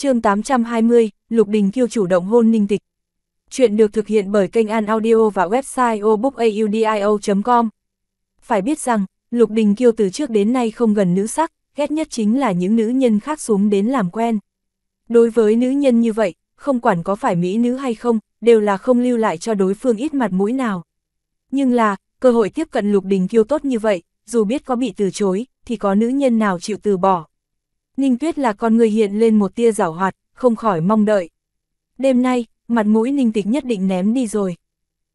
chương 820, Lục Đình Kiêu chủ động hôn ninh tịch. Chuyện được thực hiện bởi kênh An Audio và website obookaudio.com. Phải biết rằng, Lục Đình Kiêu từ trước đến nay không gần nữ sắc, ghét nhất chính là những nữ nhân khác xuống đến làm quen. Đối với nữ nhân như vậy, không quản có phải mỹ nữ hay không, đều là không lưu lại cho đối phương ít mặt mũi nào. Nhưng là, cơ hội tiếp cận Lục Đình Kiêu tốt như vậy, dù biết có bị từ chối, thì có nữ nhân nào chịu từ bỏ, Ninh Tuyết là con người hiện lên một tia giảo hoạt, không khỏi mong đợi. Đêm nay, mặt mũi Ninh Tịch nhất định ném đi rồi.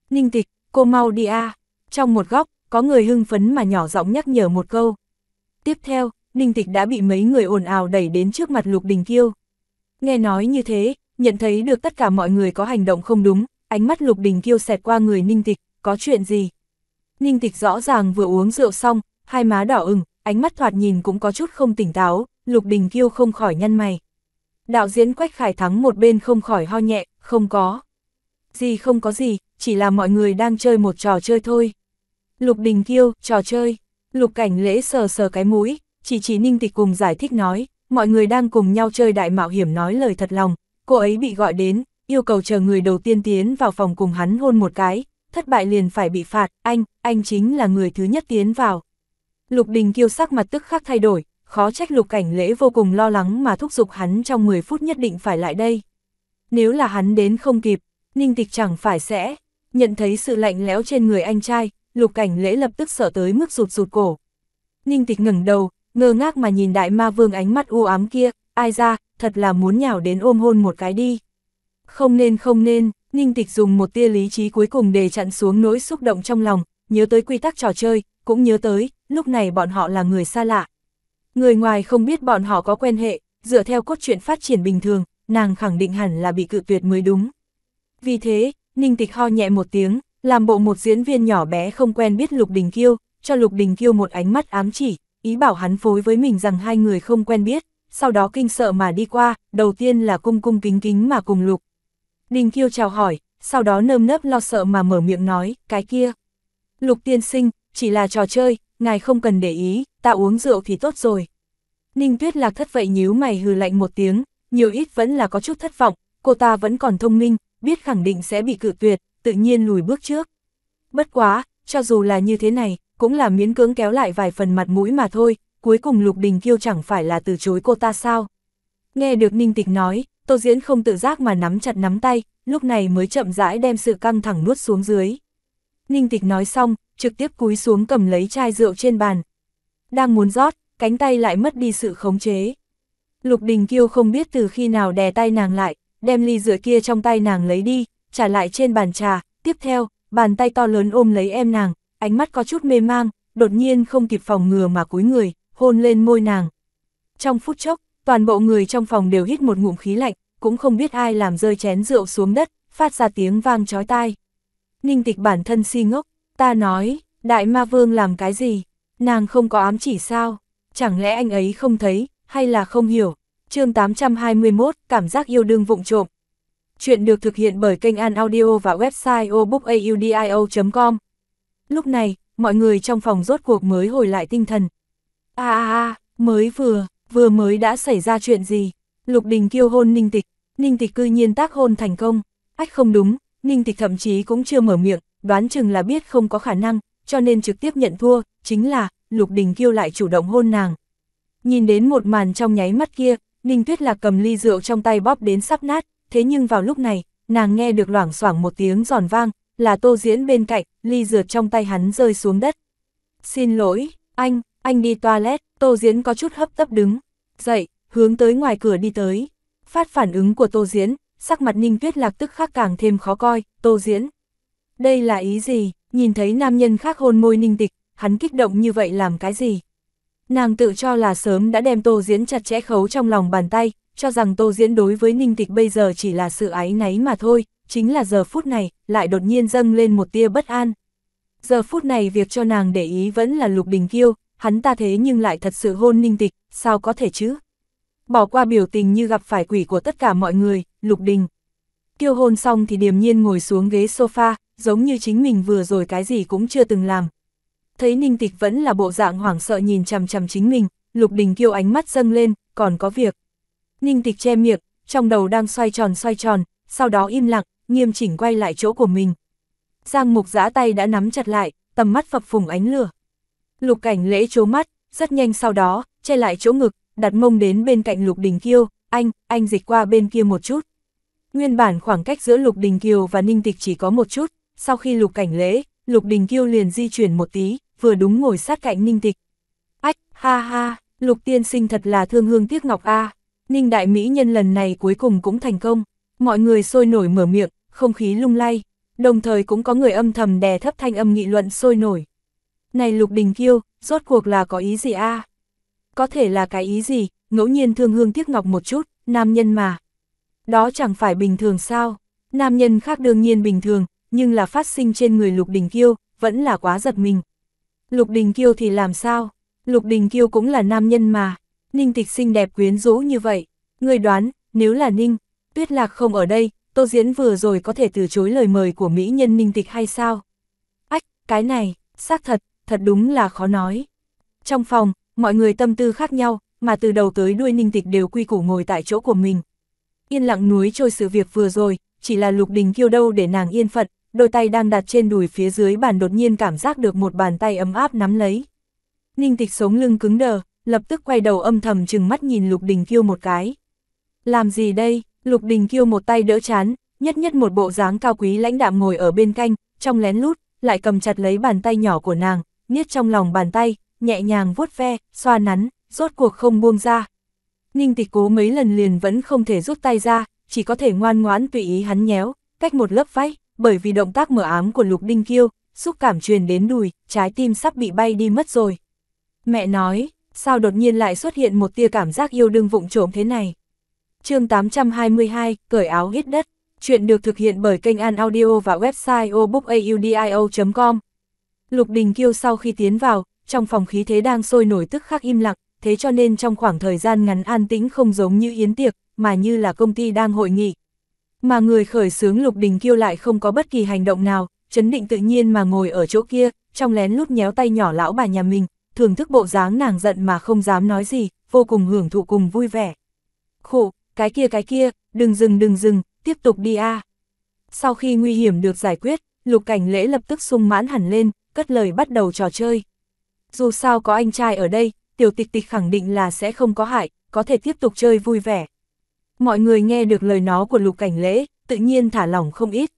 Ninh Tịch, cô mau đi a. Trong một góc, có người hưng phấn mà nhỏ giọng nhắc nhở một câu. Tiếp theo, Ninh Tịch đã bị mấy người ồn ào đẩy đến trước mặt Lục Đình Kiêu. Nghe nói như thế, nhận thấy được tất cả mọi người có hành động không đúng, ánh mắt Lục Đình Kiêu xẹt qua người Ninh Tịch, có chuyện gì? Ninh Tịch rõ ràng vừa uống rượu xong, hai má đỏ ửng, ánh mắt thoạt nhìn cũng có chút không tỉnh táo, Lục Đình Kiêu không khỏi nhăn mày. Đạo diễn Quách Khải Thắng một bên không khỏi ho nhẹ, không có. Gì không có gì, chỉ là mọi người đang chơi một trò chơi thôi. Lục Đình Kiêu, trò chơi. Lục Cảnh Lễ sờ sờ cái mũi, chỉ chỉ Ninh Tịch cùng giải thích nói, mọi người đang cùng nhau chơi đại mạo hiểm nói lời thật lòng. Cô ấy bị gọi đến, yêu cầu chờ người đầu tiên tiến vào phòng cùng hắn hôn một cái, thất bại liền phải bị phạt, anh, anh chính là người thứ nhất tiến vào. Lục Đình Kiêu sắc mặt tức khắc thay đổi, khó trách lục cảnh lễ vô cùng lo lắng mà thúc giục hắn trong 10 phút nhất định phải lại đây. Nếu là hắn đến không kịp, ninh tịch chẳng phải sẽ, nhận thấy sự lạnh lẽo trên người anh trai, lục cảnh lễ lập tức sợ tới mức rụt rụt cổ. Ninh tịch ngẩng đầu, ngơ ngác mà nhìn đại ma vương ánh mắt u ám kia, ai ra, thật là muốn nhào đến ôm hôn một cái đi. Không nên không nên, Ninh Tịch dùng một tia lý trí cuối cùng để chặn xuống nỗi xúc động trong lòng, nhớ tới quy tắc trò chơi, cũng nhớ tới, lúc này bọn họ là người xa lạ, Người ngoài không biết bọn họ có quen hệ, dựa theo cốt truyện phát triển bình thường, nàng khẳng định hẳn là bị cự tuyệt mới đúng. Vì thế, Ninh Tịch ho nhẹ một tiếng, làm bộ một diễn viên nhỏ bé không quen biết Lục Đình Kiêu, cho Lục Đình Kiêu một ánh mắt ám chỉ, ý bảo hắn phối với mình rằng hai người không quen biết, sau đó kinh sợ mà đi qua, đầu tiên là cung cung kính kính mà cùng Lục. Đình Kiêu chào hỏi, sau đó nơm nớp lo sợ mà mở miệng nói, cái kia. Lục tiên sinh, chỉ là trò chơi, ngài không cần để ý, ta uống rượu thì tốt rồi. Ninh Tuyết Lạc thất vậy nhíu mày hừ lạnh một tiếng, nhiều ít vẫn là có chút thất vọng, cô ta vẫn còn thông minh, biết khẳng định sẽ bị cự tuyệt, tự nhiên lùi bước trước. Bất quá, cho dù là như thế này, cũng là miễn cưỡng kéo lại vài phần mặt mũi mà thôi, cuối cùng Lục Đình Kiêu chẳng phải là từ chối cô ta sao. Nghe được Ninh Tịch nói, Tô Diễn không tự giác mà nắm chặt nắm tay, lúc này mới chậm rãi đem sự căng thẳng nuốt xuống dưới. Ninh Tịch nói xong, trực tiếp cúi xuống cầm lấy chai rượu trên bàn, đang muốn rót, cánh tay lại mất đi sự khống chế. Lục Đình Kiêu không biết từ khi nào đè tay nàng lại, đem ly rượu kia trong tay nàng lấy đi, trả lại trên bàn trà, tiếp theo, bàn tay to lớn ôm lấy em nàng, ánh mắt có chút mê mang, đột nhiên không kịp phòng ngừa mà cúi người, hôn lên môi nàng. Trong phút chốc, toàn bộ người trong phòng đều hít một ngụm khí lạnh, cũng không biết ai làm rơi chén rượu xuống đất, phát ra tiếng vang chói tai. Ninh tịch bản thân si ngốc, ta nói, đại ma vương làm cái gì? Nàng không có ám chỉ sao? Chẳng lẽ anh ấy không thấy, hay là không hiểu? chương 821, cảm giác yêu đương vụng trộm. Chuyện được thực hiện bởi kênh An Audio và website obookadio.com. Lúc này, mọi người trong phòng rốt cuộc mới hồi lại tinh thần. À à à, mới vừa, vừa mới đã xảy ra chuyện gì? Lục Đình kêu hôn Ninh Tịch, Ninh Tịch cư nhiên tác hôn thành công. Ách không đúng, Ninh Tịch thậm chí cũng chưa mở miệng, đoán chừng là biết không có khả năng, cho nên trực tiếp nhận thua, chính là, Lục Đình Kiêu lại chủ động hôn nàng. Nhìn đến một màn trong nháy mắt kia, Ninh Tuyết Lạc cầm ly rượu trong tay bóp đến sắp nát, thế nhưng vào lúc này, nàng nghe được loảng xoảng một tiếng giòn vang, là tô diễn bên cạnh, ly rượu trong tay hắn rơi xuống đất. Xin lỗi, anh, anh đi toilet, tô diễn có chút hấp tấp đứng, dậy, hướng tới ngoài cửa đi tới. Phát phản ứng của tô diễn, sắc mặt Ninh Tuyết Lạc tức khắc càng thêm khó coi, tô diễn. Đây là ý gì? nhìn thấy nam nhân khác hôn môi ninh tịch, hắn kích động như vậy làm cái gì? Nàng tự cho là sớm đã đem tô diễn chặt chẽ khấu trong lòng bàn tay, cho rằng tô diễn đối với ninh tịch bây giờ chỉ là sự ái náy mà thôi, chính là giờ phút này, lại đột nhiên dâng lên một tia bất an. Giờ phút này việc cho nàng để ý vẫn là lục đình kiêu, hắn ta thế nhưng lại thật sự hôn ninh tịch, sao có thể chứ? Bỏ qua biểu tình như gặp phải quỷ của tất cả mọi người, lục đình. Kiêu hôn xong thì điềm nhiên ngồi xuống ghế sofa, giống như chính mình vừa rồi cái gì cũng chưa từng làm. Thấy Ninh Tịch vẫn là bộ dạng hoảng sợ nhìn chằm chằm chính mình, Lục Đình Kiêu ánh mắt dâng lên, còn có việc. Ninh Tịch che miệng, trong đầu đang xoay tròn xoay tròn, sau đó im lặng, nghiêm chỉnh quay lại chỗ của mình. Giang Mục giã tay đã nắm chặt lại, tầm mắt phập phùng ánh lửa. Lục cảnh lễ chố mắt, rất nhanh sau đó, che lại chỗ ngực, đặt mông đến bên cạnh Lục Đình Kiêu, anh, anh dịch qua bên kia một chút. Nguyên bản khoảng cách giữa Lục Đình Kiều và Ninh Tịch chỉ có một chút, sau khi lục cảnh lễ, lục đình kiêu liền di chuyển một tí, vừa đúng ngồi sát cạnh ninh tịch. Ách, ha ha, lục tiên sinh thật là thương hương tiếc ngọc a à, ninh đại mỹ nhân lần này cuối cùng cũng thành công, mọi người sôi nổi mở miệng, không khí lung lay, đồng thời cũng có người âm thầm đè thấp thanh âm nghị luận sôi nổi. Này lục đình kiêu, rốt cuộc là có ý gì a à? Có thể là cái ý gì, ngẫu nhiên thương hương tiếc ngọc một chút, nam nhân mà. Đó chẳng phải bình thường sao, nam nhân khác đương nhiên bình thường, nhưng là phát sinh trên người Lục Đình Kiêu, vẫn là quá giật mình. Lục Đình Kiêu thì làm sao? Lục Đình Kiêu cũng là nam nhân mà. Ninh Tịch xinh đẹp quyến rũ như vậy. Người đoán, nếu là Ninh, Tuyết Lạc không ở đây, Tô Diễn vừa rồi có thể từ chối lời mời của mỹ nhân Ninh Tịch hay sao? Ách, cái này, xác thật, thật đúng là khó nói. Trong phòng, mọi người tâm tư khác nhau, mà từ đầu tới đuôi Ninh Tịch đều quy củ ngồi tại chỗ của mình. Yên lặng núi trôi sự việc vừa rồi, chỉ là Lục Đình Kiêu đâu để nàng yên phận, đôi tay đang đặt trên đùi phía dưới bàn đột nhiên cảm giác được một bàn tay ấm áp nắm lấy. Ninh tịch sống lưng cứng đờ, lập tức quay đầu âm thầm chừng mắt nhìn Lục Đình Kiêu một cái. Làm gì đây, Lục Đình Kiêu một tay đỡ chán, nhất nhất một bộ dáng cao quý lãnh đạm ngồi ở bên canh, trong lén lút, lại cầm chặt lấy bàn tay nhỏ của nàng, niết trong lòng bàn tay, nhẹ nhàng vuốt ve, xoa nắn, rốt cuộc không buông ra. Ninh tịch cố mấy lần liền vẫn không thể rút tay ra, chỉ có thể ngoan ngoãn tùy ý hắn nhéo, cách một lớp vách bởi vì động tác mở ám của Lục Đinh Kiêu, xúc cảm truyền đến đùi, trái tim sắp bị bay đi mất rồi. Mẹ nói, sao đột nhiên lại xuất hiện một tia cảm giác yêu đương vụng trộm thế này? chương 822, cởi áo hít đất. Chuyện được thực hiện bởi kênh An Audio và website obookadio.com. Lục Đình Kiêu sau khi tiến vào, trong phòng khí thế đang sôi nổi tức khắc im lặng, thế cho nên trong khoảng thời gian ngắn an tĩnh không giống như yến tiệc, mà như là công ty đang hội nghị. Mà người khởi xướng Lục Đình Kiêu lại không có bất kỳ hành động nào, chấn định tự nhiên mà ngồi ở chỗ kia, trong lén lút nhéo tay nhỏ lão bà nhà mình, thưởng thức bộ dáng nàng giận mà không dám nói gì, vô cùng hưởng thụ cùng vui vẻ. Khổ, cái kia cái kia, đừng dừng đừng dừng, tiếp tục đi a. Sau khi nguy hiểm được giải quyết, Lục Cảnh Lễ lập tức sung mãn hẳn lên, cất lời bắt đầu trò chơi. Dù sao có anh trai ở đây, tiểu tịch tịch khẳng định là sẽ không có hại, có thể tiếp tục chơi vui vẻ. Mọi người nghe được lời nó của lục cảnh lễ, tự nhiên thả lỏng không ít.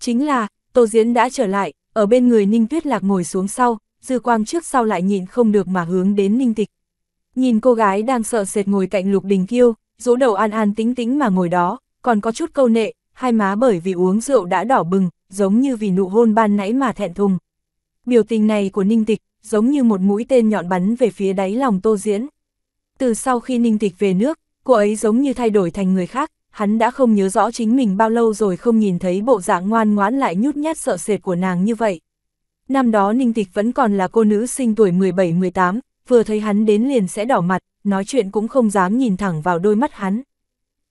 Chính là, Tô Diễn đã trở lại, ở bên người Ninh Tuyết Lạc ngồi xuống sau, dư quang trước sau lại nhìn không được mà hướng đến Ninh Tịch. Nhìn cô gái đang sợ sệt ngồi cạnh lục đình kiêu, rũ đầu an an tính tính mà ngồi đó, còn có chút câu nệ, hai má bởi vì uống rượu đã đỏ bừng, giống như vì nụ hôn ban nãy mà thẹn thùng. Biểu tình này của Ninh Tịch giống như một mũi tên nhọn bắn về phía đáy lòng Tô Diễn. Từ sau khi Ninh Tịch về nước, cô ấy giống như thay đổi thành người khác, hắn đã không nhớ rõ chính mình bao lâu rồi không nhìn thấy bộ dạng ngoan ngoãn lại nhút nhát sợ sệt của nàng như vậy. Năm đó Ninh Tịch vẫn còn là cô nữ sinh tuổi 17-18, vừa thấy hắn đến liền sẽ đỏ mặt, nói chuyện cũng không dám nhìn thẳng vào đôi mắt hắn.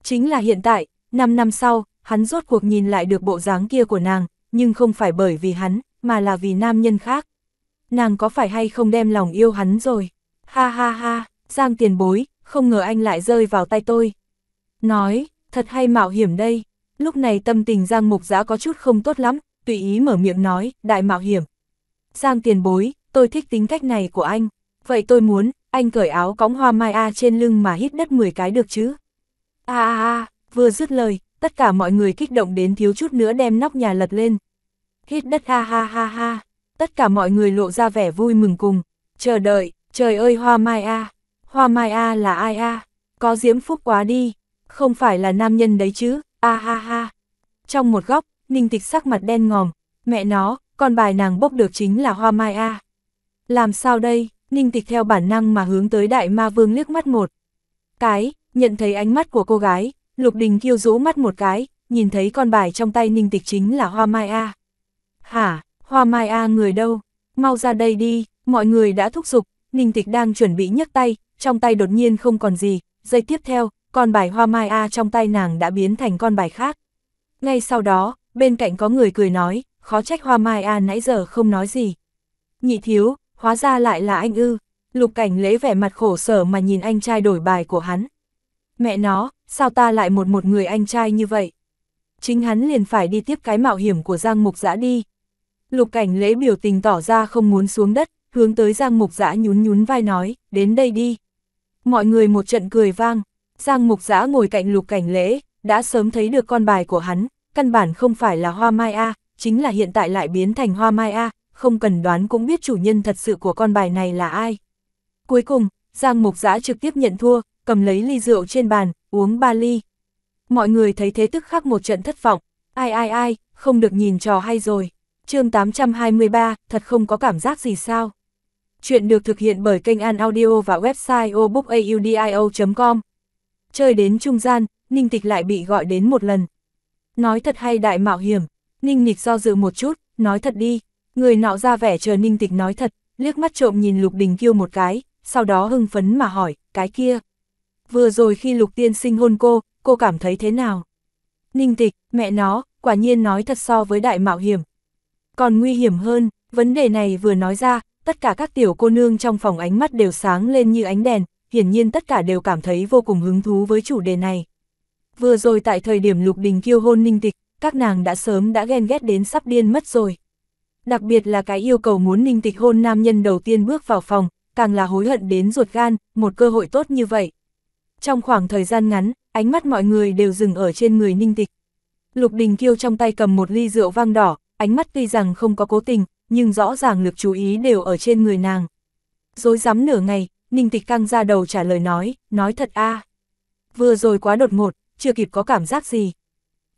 Chính là hiện tại, 5 năm sau, hắn rốt cuộc nhìn lại được bộ dáng kia của nàng, nhưng không phải bởi vì hắn, mà là vì nam nhân khác. Nàng có phải hay không đem lòng yêu hắn rồi? Ha ha ha, Giang tiền bối, không ngờ anh lại rơi vào tay tôi. Nói, thật hay mạo hiểm đây. Lúc này tâm tình Giang Mục giá có chút không tốt lắm, tùy ý mở miệng nói, đại mạo hiểm. Giang tiền bối, tôi thích tính cách này của anh. Vậy tôi muốn, anh cởi áo cõng hoa mai A trên lưng mà hít đất 10 cái được chứ. A a a, vừa dứt lời, tất cả mọi người kích động đến thiếu chút nữa đem nóc nhà lật lên. Hít đất ha ha ha ha, tất cả mọi người lộ ra vẻ vui mừng cùng. Chờ đợi, trời ơi hoa mai A. Hoa Mai A là ai A, có diễm phúc quá đi, không phải là nam nhân đấy chứ, a ha ha. Trong một góc, Ninh Tịch sắc mặt đen ngòm, mẹ nó, con bài nàng bốc được chính là Hoa Mai A. Làm sao đây, Ninh Tịch theo bản năng mà hướng tới Đại Ma Vương liếc mắt một. Cái, nhận thấy ánh mắt của cô gái, Lục Đình kiêu rũ mắt một cái, nhìn thấy con bài trong tay Ninh Tịch chính là Hoa Mai A. Hả, Hoa Mai A người đâu, mau ra đây đi, mọi người đã thúc giục, Ninh Tịch đang chuẩn bị nhấc tay, trong tay đột nhiên không còn gì, giây tiếp theo, con bài hoa mai A trong tay nàng đã biến thành con bài khác. Ngay sau đó, bên cạnh có người cười nói, khó trách hoa mai A nãy giờ không nói gì. Nhị thiếu, hóa ra lại là anh ư, lục cảnh lễ vẻ mặt khổ sở mà nhìn anh trai đổi bài của hắn. Mẹ nó, sao ta lại một một người anh trai như vậy? Chính hắn liền phải đi tiếp cái mạo hiểm của Giang Mục Giã đi. Lục cảnh lễ biểu tình tỏ ra không muốn xuống đất, hướng tới Giang Mục Giã nhún nhún vai nói, đến đây đi. Mọi người một trận cười vang, Giang Mục Giã ngồi cạnh lục cảnh lễ, đã sớm thấy được con bài của hắn, căn bản không phải là hoa mai A, chính là hiện tại lại biến thành hoa mai A, không cần đoán cũng biết chủ nhân thật sự của con bài này là ai. Cuối cùng, Giang Mục Giã trực tiếp nhận thua, cầm lấy ly rượu trên bàn, uống ba ly. Mọi người thấy thế tức khắc một trận thất vọng, ai ai ai, không được nhìn trò hay rồi. chương 823, thật không có cảm giác gì sao. Chuyện được thực hiện bởi kênh An Audio và website obookaudio.com. Chơi đến trung gian, Ninh Tịch lại bị gọi đến một lần. Nói thật hay đại mạo hiểm, Ninh Nịch do dự một chút, nói thật đi. Người nọ ra vẻ chờ Ninh Tịch nói thật, liếc mắt trộm nhìn Lục Đình Kiêu một cái, sau đó hưng phấn mà hỏi, cái kia. Vừa rồi khi Lục Tiên sinh hôn cô, cô cảm thấy thế nào? Ninh Tịch, mẹ nó, quả nhiên nói thật so với đại mạo hiểm. Còn nguy hiểm hơn, vấn đề này vừa nói ra, tất cả các tiểu cô nương trong phòng ánh mắt đều sáng lên như ánh đèn, hiển nhiên tất cả đều cảm thấy vô cùng hứng thú với chủ đề này. Vừa rồi tại thời điểm Lục Đình kiêu hôn ninh tịch, các nàng đã sớm đã ghen ghét đến sắp điên mất rồi. Đặc biệt là cái yêu cầu muốn ninh tịch hôn nam nhân đầu tiên bước vào phòng, càng là hối hận đến ruột gan, một cơ hội tốt như vậy. Trong khoảng thời gian ngắn, ánh mắt mọi người đều dừng ở trên người ninh tịch. Lục Đình Kiêu trong tay cầm một ly rượu vang đỏ, ánh mắt tuy rằng không có cố tình, nhưng rõ ràng lực chú ý đều ở trên người nàng. Dối rắm nửa ngày, Ninh Tịch căng ra đầu trả lời nói, nói thật a Vừa rồi quá đột ngột, chưa kịp có cảm giác gì.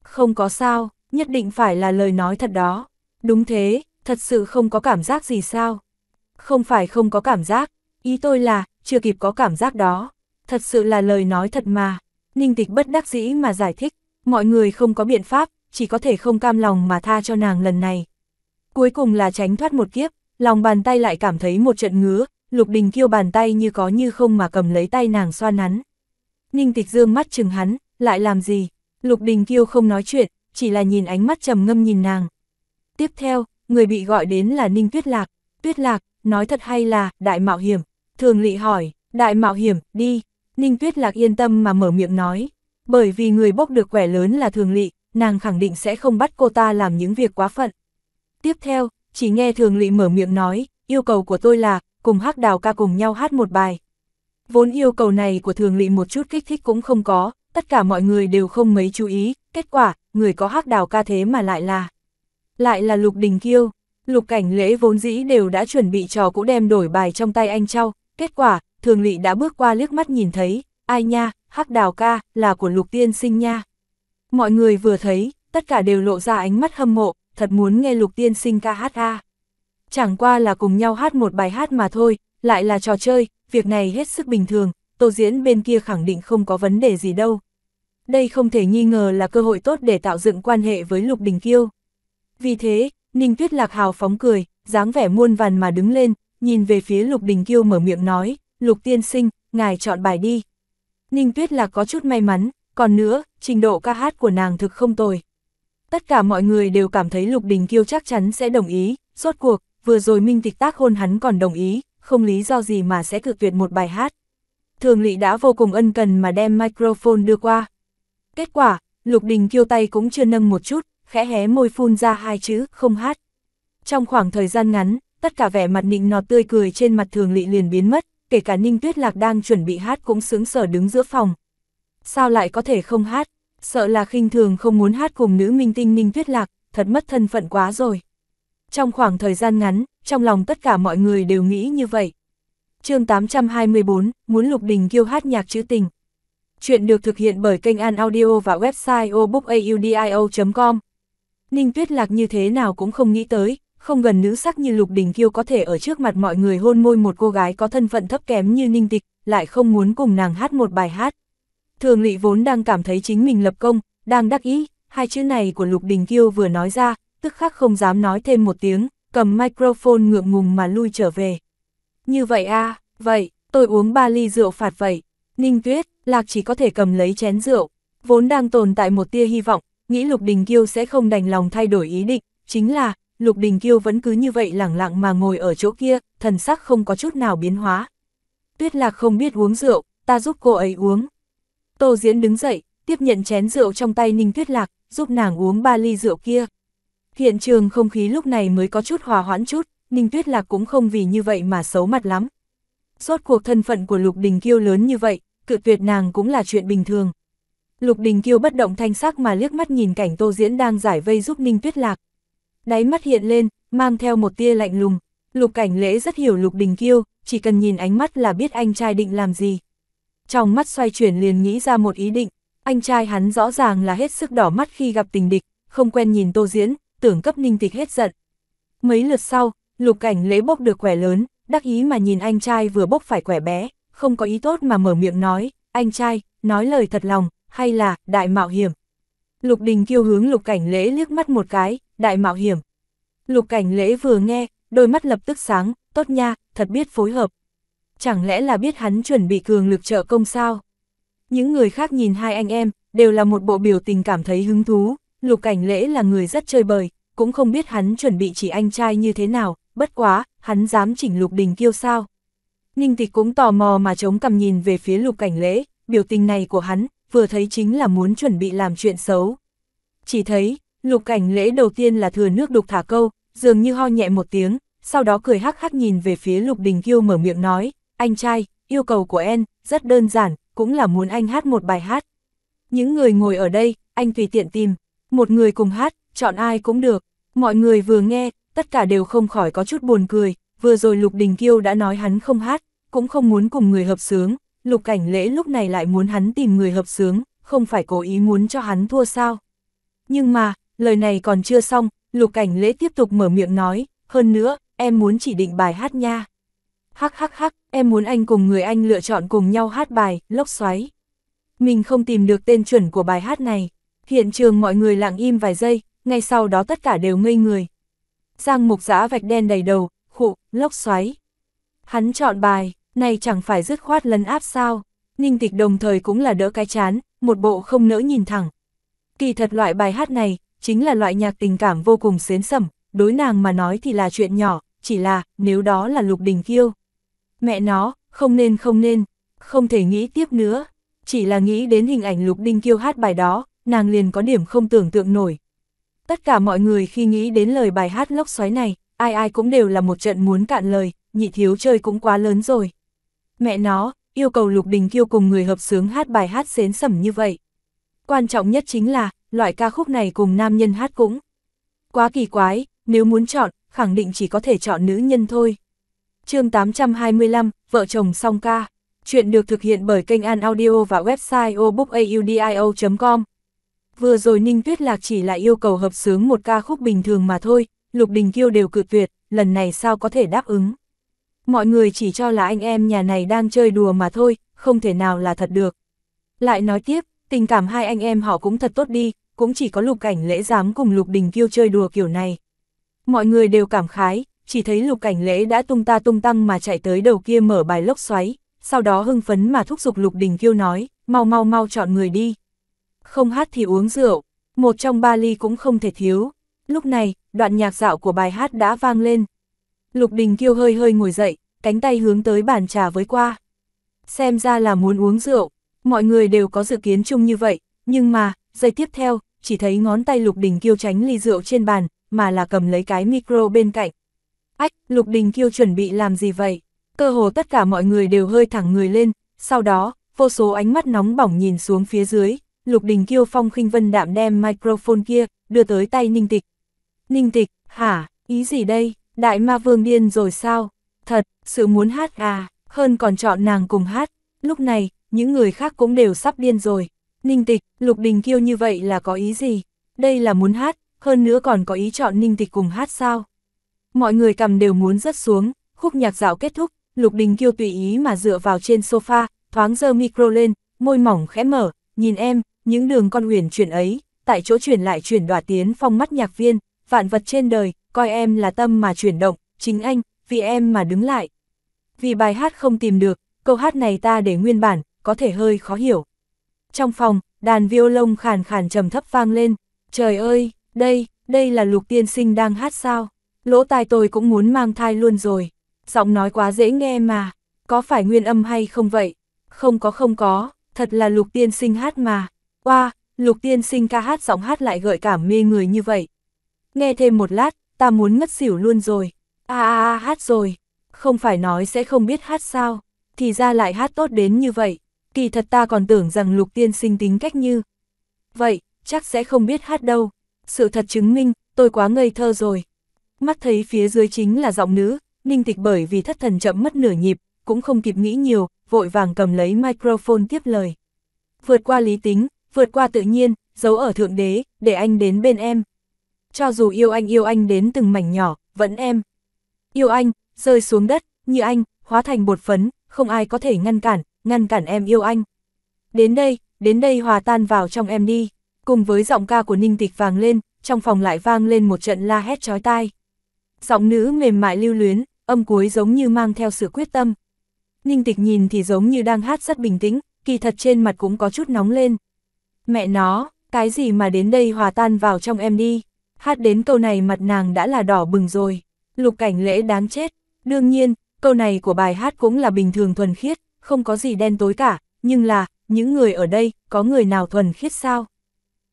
Không có sao, nhất định phải là lời nói thật đó. Đúng thế, thật sự không có cảm giác gì sao? Không phải không có cảm giác, ý tôi là, chưa kịp có cảm giác đó. Thật sự là lời nói thật mà. Ninh Tịch bất đắc dĩ mà giải thích, mọi người không có biện pháp, chỉ có thể không cam lòng mà tha cho nàng lần này. Cuối cùng là tránh thoát một kiếp, lòng bàn tay lại cảm thấy một trận ngứa, Lục Đình Kiêu bàn tay như có như không mà cầm lấy tay nàng xoan nắn. Ninh Tịch Dương mắt chừng hắn, lại làm gì? Lục Đình Kiêu không nói chuyện, chỉ là nhìn ánh mắt trầm ngâm nhìn nàng. Tiếp theo, người bị gọi đến là Ninh Tuyết Lạc. Tuyết Lạc, nói thật hay là, đại mạo hiểm. Thường lị hỏi, đại mạo hiểm, đi. Ninh Tuyết Lạc yên tâm mà mở miệng nói. Bởi vì người bốc được quẻ lớn là thường lị, nàng khẳng định sẽ không bắt cô ta làm những việc quá phận. Tiếp theo, chỉ nghe thường lỵ mở miệng nói, yêu cầu của tôi là, cùng hát đào ca cùng nhau hát một bài. Vốn yêu cầu này của thường lỵ một chút kích thích cũng không có, tất cả mọi người đều không mấy chú ý, kết quả, người có hát đào ca thế mà lại là. Lại là Lục Đình Kiêu, Lục Cảnh Lễ vốn dĩ đều đã chuẩn bị trò cũ đem đổi bài trong tay anh trao, kết quả, thường lỵ đã bước qua liếc mắt nhìn thấy, ai nha, hát đào ca, là của Lục Tiên sinh nha. Mọi người vừa thấy, tất cả đều lộ ra ánh mắt hâm mộ, thật muốn nghe lục tiên sinh ca hát ha. Chẳng qua là cùng nhau hát một bài hát mà thôi, lại là trò chơi, việc này hết sức bình thường, tô diễn bên kia khẳng định không có vấn đề gì đâu. Đây không thể nghi ngờ là cơ hội tốt để tạo dựng quan hệ với Lục Đình Kiêu. Vì thế, Ninh Tuyết Lạc hào phóng cười, dáng vẻ muôn vàn mà đứng lên, nhìn về phía Lục Đình Kiêu mở miệng nói, Lục Tiên Sinh, ngài chọn bài đi. Ninh Tuyết Lạc có chút may mắn, còn nữa, trình độ ca hát của nàng thực không tồi. Tất cả mọi người đều cảm thấy Lục Đình Kiêu chắc chắn sẽ đồng ý, rốt cuộc, vừa rồi Minh Tịch tác hôn hắn còn đồng ý, không lý do gì mà sẽ cự tuyệt một bài hát. Thường Lị đã vô cùng ân cần mà đem microphone đưa qua. Kết quả, Lục Đình Kiêu tay cũng chưa nâng một chút, khẽ hé môi phun ra hai chữ, không hát. Trong khoảng thời gian ngắn, tất cả vẻ mặt nịnh nọt tươi cười trên mặt Thường Lị liền biến mất, kể cả Ninh Tuyết Lạc đang chuẩn bị hát cũng sướng sở đứng giữa phòng. Sao lại có thể không hát? sợ là khinh thường không muốn hát cùng nữ minh tinh Ninh Tuyết Lạc, thật mất thân phận quá rồi. Trong khoảng thời gian ngắn, trong lòng tất cả mọi người đều nghĩ như vậy. chương 824, muốn Lục Đình kêu hát nhạc trữ tình. Chuyện được thực hiện bởi kênh An Audio và website obookadio.com. Ninh Tuyết Lạc như thế nào cũng không nghĩ tới, không gần nữ sắc như Lục Đình Kiêu có thể ở trước mặt mọi người hôn môi một cô gái có thân phận thấp kém như Ninh Tịch, lại không muốn cùng nàng hát một bài hát. Thường lỵ vốn đang cảm thấy chính mình lập công, đang đắc ý, hai chữ này của Lục Đình Kiêu vừa nói ra, tức khắc không dám nói thêm một tiếng, cầm microphone ngượng ngùng mà lui trở về. Như vậy à, vậy, tôi uống ba ly rượu phạt vậy. Ninh Tuyết, Lạc chỉ có thể cầm lấy chén rượu, vốn đang tồn tại một tia hy vọng, nghĩ Lục Đình Kiêu sẽ không đành lòng thay đổi ý định, chính là, Lục Đình Kiêu vẫn cứ như vậy lẳng lặng mà ngồi ở chỗ kia, thần sắc không có chút nào biến hóa. Tuyết Lạc không biết uống rượu, ta giúp cô ấy uống. Tô Diễn đứng dậy, tiếp nhận chén rượu trong tay Ninh Tuyết Lạc, giúp nàng uống ba ly rượu kia. Hiện trường không khí lúc này mới có chút hòa hoãn chút, Ninh Tuyết Lạc cũng không vì như vậy mà xấu mặt lắm. Rốt cuộc thân phận của Lục Đình Kiêu lớn như vậy, cự tuyệt nàng cũng là chuyện bình thường. Lục Đình Kiêu bất động thanh sắc mà liếc mắt nhìn cảnh Tô Diễn đang giải vây giúp Ninh Tuyết Lạc. Đáy mắt hiện lên, mang theo một tia lạnh lùng. Lục Cảnh Lễ rất hiểu Lục Đình Kiêu, chỉ cần nhìn ánh mắt là biết anh trai định làm gì trong mắt xoay chuyển liền nghĩ ra một ý định, anh trai hắn rõ ràng là hết sức đỏ mắt khi gặp tình địch, không quen nhìn Tô Diễn, tưởng cấp ninh tịch hết giận. Mấy lượt sau, lục cảnh lễ bốc được quẻ lớn, đắc ý mà nhìn anh trai vừa bốc phải quẻ bé, không có ý tốt mà mở miệng nói, anh trai, nói lời thật lòng, hay là, đại mạo hiểm. Lục đình kiêu hướng lục cảnh lễ liếc mắt một cái, đại mạo hiểm. Lục cảnh lễ vừa nghe, đôi mắt lập tức sáng, tốt nha, thật biết phối hợp chẳng lẽ là biết hắn chuẩn bị cường lực trợ công sao? Những người khác nhìn hai anh em, đều là một bộ biểu tình cảm thấy hứng thú, lục cảnh lễ là người rất chơi bời, cũng không biết hắn chuẩn bị chỉ anh trai như thế nào, bất quá, hắn dám chỉnh lục đình kiêu sao. Ninh tịch cũng tò mò mà chống cầm nhìn về phía lục cảnh lễ, biểu tình này của hắn, vừa thấy chính là muốn chuẩn bị làm chuyện xấu. Chỉ thấy, lục cảnh lễ đầu tiên là thừa nước đục thả câu, dường như ho nhẹ một tiếng, sau đó cười hắc hắc nhìn về phía lục đình kiêu mở miệng nói, anh trai, yêu cầu của em, rất đơn giản, cũng là muốn anh hát một bài hát. Những người ngồi ở đây, anh tùy tiện tìm, một người cùng hát, chọn ai cũng được. Mọi người vừa nghe, tất cả đều không khỏi có chút buồn cười, vừa rồi Lục Đình Kiêu đã nói hắn không hát, cũng không muốn cùng người hợp sướng, Lục Cảnh Lễ lúc này lại muốn hắn tìm người hợp sướng, không phải cố ý muốn cho hắn thua sao. Nhưng mà, lời này còn chưa xong, Lục Cảnh Lễ tiếp tục mở miệng nói, hơn nữa, em muốn chỉ định bài hát nha hắc hắc hắc, em muốn anh cùng người anh lựa chọn cùng nhau hát bài, lốc xoáy. Mình không tìm được tên chuẩn của bài hát này. Hiện trường mọi người lặng im vài giây, ngay sau đó tất cả đều ngây người. Giang mục giã vạch đen đầy đầu, khụ, lốc xoáy. Hắn chọn bài, này chẳng phải dứt khoát lấn áp sao. Ninh tịch đồng thời cũng là đỡ cái chán, một bộ không nỡ nhìn thẳng. Kỳ thật loại bài hát này, chính là loại nhạc tình cảm vô cùng xến sẩm, đối nàng mà nói thì là chuyện nhỏ, chỉ là, nếu đó là lục đình kiêu. Mẹ nó, không nên không nên, không thể nghĩ tiếp nữa. Chỉ là nghĩ đến hình ảnh Lục Đinh Kiêu hát bài đó, nàng liền có điểm không tưởng tượng nổi. Tất cả mọi người khi nghĩ đến lời bài hát lốc xoáy này, ai ai cũng đều là một trận muốn cạn lời, nhị thiếu chơi cũng quá lớn rồi. Mẹ nó, yêu cầu Lục Đình Kiêu cùng người hợp sướng hát bài hát xến sẩm như vậy. Quan trọng nhất chính là, loại ca khúc này cùng nam nhân hát cũng. Quá kỳ quái, nếu muốn chọn, khẳng định chỉ có thể chọn nữ nhân thôi chương 825, vợ chồng song ca. Chuyện được thực hiện bởi kênh An Audio và website obookadio.com. Vừa rồi Ninh Tuyết Lạc chỉ là yêu cầu hợp sướng một ca khúc bình thường mà thôi, Lục Đình Kiêu đều cự tuyệt, lần này sao có thể đáp ứng. Mọi người chỉ cho là anh em nhà này đang chơi đùa mà thôi, không thể nào là thật được. Lại nói tiếp, tình cảm hai anh em họ cũng thật tốt đi, cũng chỉ có lục cảnh lễ dám cùng Lục Đình Kiêu chơi đùa kiểu này. Mọi người đều cảm khái, chỉ thấy lục cảnh lễ đã tung ta tung tăng mà chạy tới đầu kia mở bài lốc xoáy, sau đó hưng phấn mà thúc giục lục đình kiêu nói, mau mau mau chọn người đi. Không hát thì uống rượu, một trong ba ly cũng không thể thiếu. Lúc này, đoạn nhạc dạo của bài hát đã vang lên. Lục đình kiêu hơi hơi ngồi dậy, cánh tay hướng tới bàn trà với qua. Xem ra là muốn uống rượu, mọi người đều có dự kiến chung như vậy, nhưng mà, giây tiếp theo, chỉ thấy ngón tay lục đình kiêu tránh ly rượu trên bàn, mà là cầm lấy cái micro bên cạnh, Ách, Lục Đình Kiêu chuẩn bị làm gì vậy? Cơ hồ tất cả mọi người đều hơi thẳng người lên, sau đó, vô số ánh mắt nóng bỏng nhìn xuống phía dưới, Lục Đình Kiêu phong khinh vân đạm đem microphone kia, đưa tới tay Ninh Tịch. Ninh Tịch, hả, ý gì đây, Đại Ma Vương điên rồi sao? Thật, sự muốn hát à, hơn còn chọn nàng cùng hát. Lúc này, những người khác cũng đều sắp điên rồi. Ninh Tịch, Lục Đình Kiêu như vậy là có ý gì? Đây là muốn hát, hơn nữa còn có ý chọn Ninh Tịch cùng hát sao? mọi người cầm đều muốn rớt xuống, khúc nhạc dạo kết thúc, Lục Đình Kiêu tùy ý mà dựa vào trên sofa, thoáng giơ micro lên, môi mỏng khẽ mở, nhìn em, những đường con huyền chuyển ấy, tại chỗ chuyển lại chuyển đoạt tiến phong mắt nhạc viên, vạn vật trên đời, coi em là tâm mà chuyển động, chính anh, vì em mà đứng lại. Vì bài hát không tìm được, câu hát này ta để nguyên bản, có thể hơi khó hiểu. Trong phòng, đàn violon khàn khàn trầm thấp vang lên, trời ơi, đây, đây là lục tiên sinh đang hát sao? lỗ tai tôi cũng muốn mang thai luôn rồi, giọng nói quá dễ nghe mà, có phải nguyên âm hay không vậy? Không có không có, thật là lục tiên sinh hát mà, oa, wow, lục tiên sinh ca hát giọng hát lại gợi cảm mê người như vậy. Nghe thêm một lát, ta muốn ngất xỉu luôn rồi, a a a hát rồi, không phải nói sẽ không biết hát sao, thì ra lại hát tốt đến như vậy, kỳ thật ta còn tưởng rằng lục tiên sinh tính cách như. Vậy, chắc sẽ không biết hát đâu, sự thật chứng minh, tôi quá ngây thơ rồi, mắt thấy phía dưới chính là giọng nữ, ninh tịch bởi vì thất thần chậm mất nửa nhịp, cũng không kịp nghĩ nhiều, vội vàng cầm lấy microphone tiếp lời. Vượt qua lý tính, vượt qua tự nhiên, giấu ở Thượng Đế, để anh đến bên em. Cho dù yêu anh yêu anh đến từng mảnh nhỏ, vẫn em. Yêu anh, rơi xuống đất, như anh, hóa thành bột phấn, không ai có thể ngăn cản, ngăn cản em yêu anh. Đến đây, đến đây hòa tan vào trong em đi. Cùng với giọng ca của Ninh Tịch vàng lên, trong phòng lại vang lên một trận la hét chói tai giọng nữ mềm mại lưu luyến, âm cuối giống như mang theo sự quyết tâm. Ninh tịch nhìn thì giống như đang hát rất bình tĩnh, kỳ thật trên mặt cũng có chút nóng lên. Mẹ nó, cái gì mà đến đây hòa tan vào trong em đi. Hát đến câu này mặt nàng đã là đỏ bừng rồi. Lục cảnh lễ đáng chết. Đương nhiên, câu này của bài hát cũng là bình thường thuần khiết, không có gì đen tối cả. Nhưng là, những người ở đây, có người nào thuần khiết sao?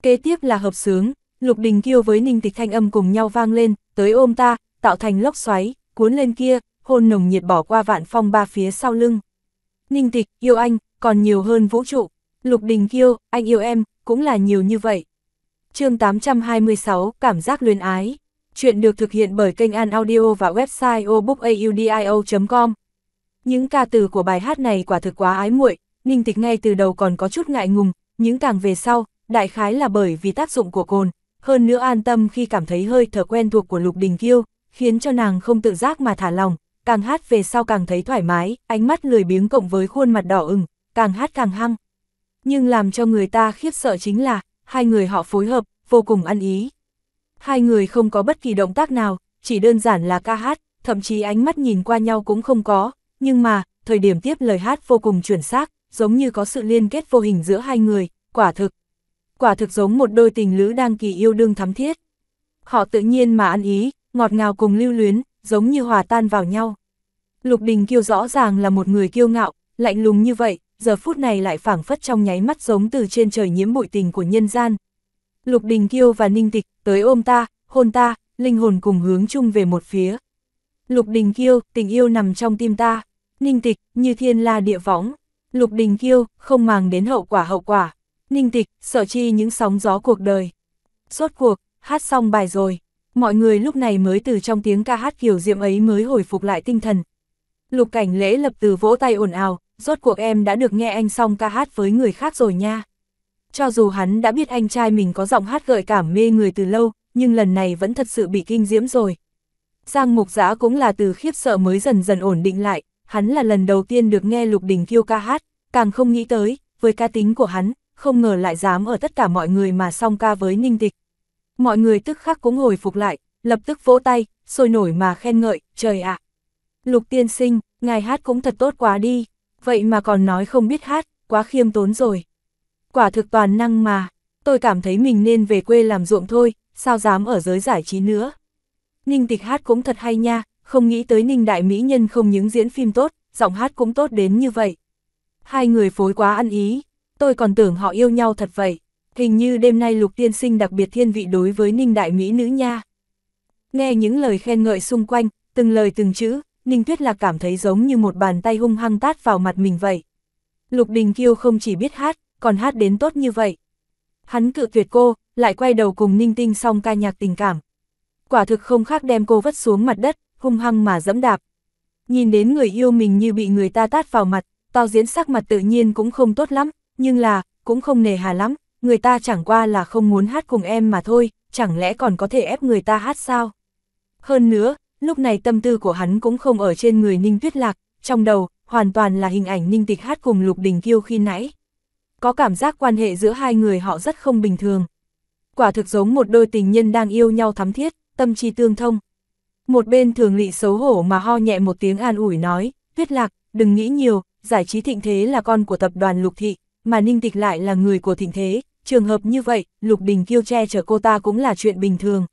Kế tiếp là hợp sướng, Lục Đình Kiêu với Ninh Tịch Thanh Âm cùng nhau vang lên, tới ôm ta, tạo thành lốc xoáy, cuốn lên kia, hôn nồng nhiệt bỏ qua vạn phong ba phía sau lưng. Ninh tịch, yêu anh, còn nhiều hơn vũ trụ. Lục đình kiêu, anh yêu em, cũng là nhiều như vậy. chương 826, Cảm giác luyến ái. Chuyện được thực hiện bởi kênh An Audio và website obookaudio.com. Những ca từ của bài hát này quả thực quá ái muội, Ninh Tịch ngay từ đầu còn có chút ngại ngùng, những càng về sau, đại khái là bởi vì tác dụng của cồn, hơn nữa an tâm khi cảm thấy hơi thở quen thuộc của Lục Đình Kiêu, khiến cho nàng không tự giác mà thả lòng, càng hát về sau càng thấy thoải mái, ánh mắt lười biếng cộng với khuôn mặt đỏ ửng, càng hát càng hăng. Nhưng làm cho người ta khiếp sợ chính là, hai người họ phối hợp, vô cùng ăn ý. Hai người không có bất kỳ động tác nào, chỉ đơn giản là ca hát, thậm chí ánh mắt nhìn qua nhau cũng không có, nhưng mà, thời điểm tiếp lời hát vô cùng chuẩn xác, giống như có sự liên kết vô hình giữa hai người, quả thực. Quả thực giống một đôi tình lữ đang kỳ yêu đương thắm thiết. Họ tự nhiên mà ăn ý, ngọt ngào cùng lưu luyến, giống như hòa tan vào nhau. Lục Đình Kiêu rõ ràng là một người kiêu ngạo, lạnh lùng như vậy, giờ phút này lại phảng phất trong nháy mắt giống từ trên trời nhiễm bụi tình của nhân gian. Lục Đình Kiêu và Ninh Tịch tới ôm ta, hôn ta, linh hồn cùng hướng chung về một phía. Lục Đình Kiêu, tình yêu nằm trong tim ta, Ninh Tịch, như thiên la địa võng. Lục Đình Kiêu, không màng đến hậu quả hậu quả. Ninh Tịch, sợ chi những sóng gió cuộc đời. Rốt cuộc, hát xong bài rồi mọi người lúc này mới từ trong tiếng ca hát kiểu diệm ấy mới hồi phục lại tinh thần. Lục cảnh lễ lập từ vỗ tay ồn ào, rốt cuộc em đã được nghe anh xong ca hát với người khác rồi nha. Cho dù hắn đã biết anh trai mình có giọng hát gợi cảm mê người từ lâu, nhưng lần này vẫn thật sự bị kinh diễm rồi. Giang mục giã cũng là từ khiếp sợ mới dần dần ổn định lại, hắn là lần đầu tiên được nghe lục đình kiêu ca hát, càng không nghĩ tới, với ca tính của hắn, không ngờ lại dám ở tất cả mọi người mà song ca với ninh tịch. Mọi người tức khắc cũng hồi phục lại, lập tức vỗ tay, sôi nổi mà khen ngợi, trời ạ. Lục tiên sinh, ngài hát cũng thật tốt quá đi, vậy mà còn nói không biết hát, quá khiêm tốn rồi. Quả thực toàn năng mà, tôi cảm thấy mình nên về quê làm ruộng thôi, sao dám ở giới giải trí nữa. Ninh tịch hát cũng thật hay nha, không nghĩ tới Ninh Đại Mỹ Nhân không những diễn phim tốt, giọng hát cũng tốt đến như vậy. Hai người phối quá ăn ý, tôi còn tưởng họ yêu nhau thật vậy hình như đêm nay lục tiên sinh đặc biệt thiên vị đối với ninh đại mỹ nữ nha. Nghe những lời khen ngợi xung quanh, từng lời từng chữ, ninh tuyết lạc cảm thấy giống như một bàn tay hung hăng tát vào mặt mình vậy. Lục đình kiêu không chỉ biết hát, còn hát đến tốt như vậy. Hắn cự tuyệt cô, lại quay đầu cùng ninh tinh song ca nhạc tình cảm. Quả thực không khác đem cô vất xuống mặt đất, hung hăng mà dẫm đạp. Nhìn đến người yêu mình như bị người ta tát vào mặt, tao diễn sắc mặt tự nhiên cũng không tốt lắm, nhưng là, cũng không nề hà lắm, người ta chẳng qua là không muốn hát cùng em mà thôi, chẳng lẽ còn có thể ép người ta hát sao? Hơn nữa, lúc này tâm tư của hắn cũng không ở trên người Ninh Tuyết Lạc, trong đầu, hoàn toàn là hình ảnh Ninh Tịch hát cùng Lục Đình Kiêu khi nãy. Có cảm giác quan hệ giữa hai người họ rất không bình thường. Quả thực giống một đôi tình nhân đang yêu nhau thắm thiết, tâm trí tương thông. Một bên thường lị xấu hổ mà ho nhẹ một tiếng an ủi nói, Tuyết Lạc, đừng nghĩ nhiều, giải trí thịnh thế là con của tập đoàn Lục Thị, mà Ninh Tịch lại là người của thịnh thế, trường hợp như vậy, Lục Đình Kiêu che chở cô ta cũng là chuyện bình thường.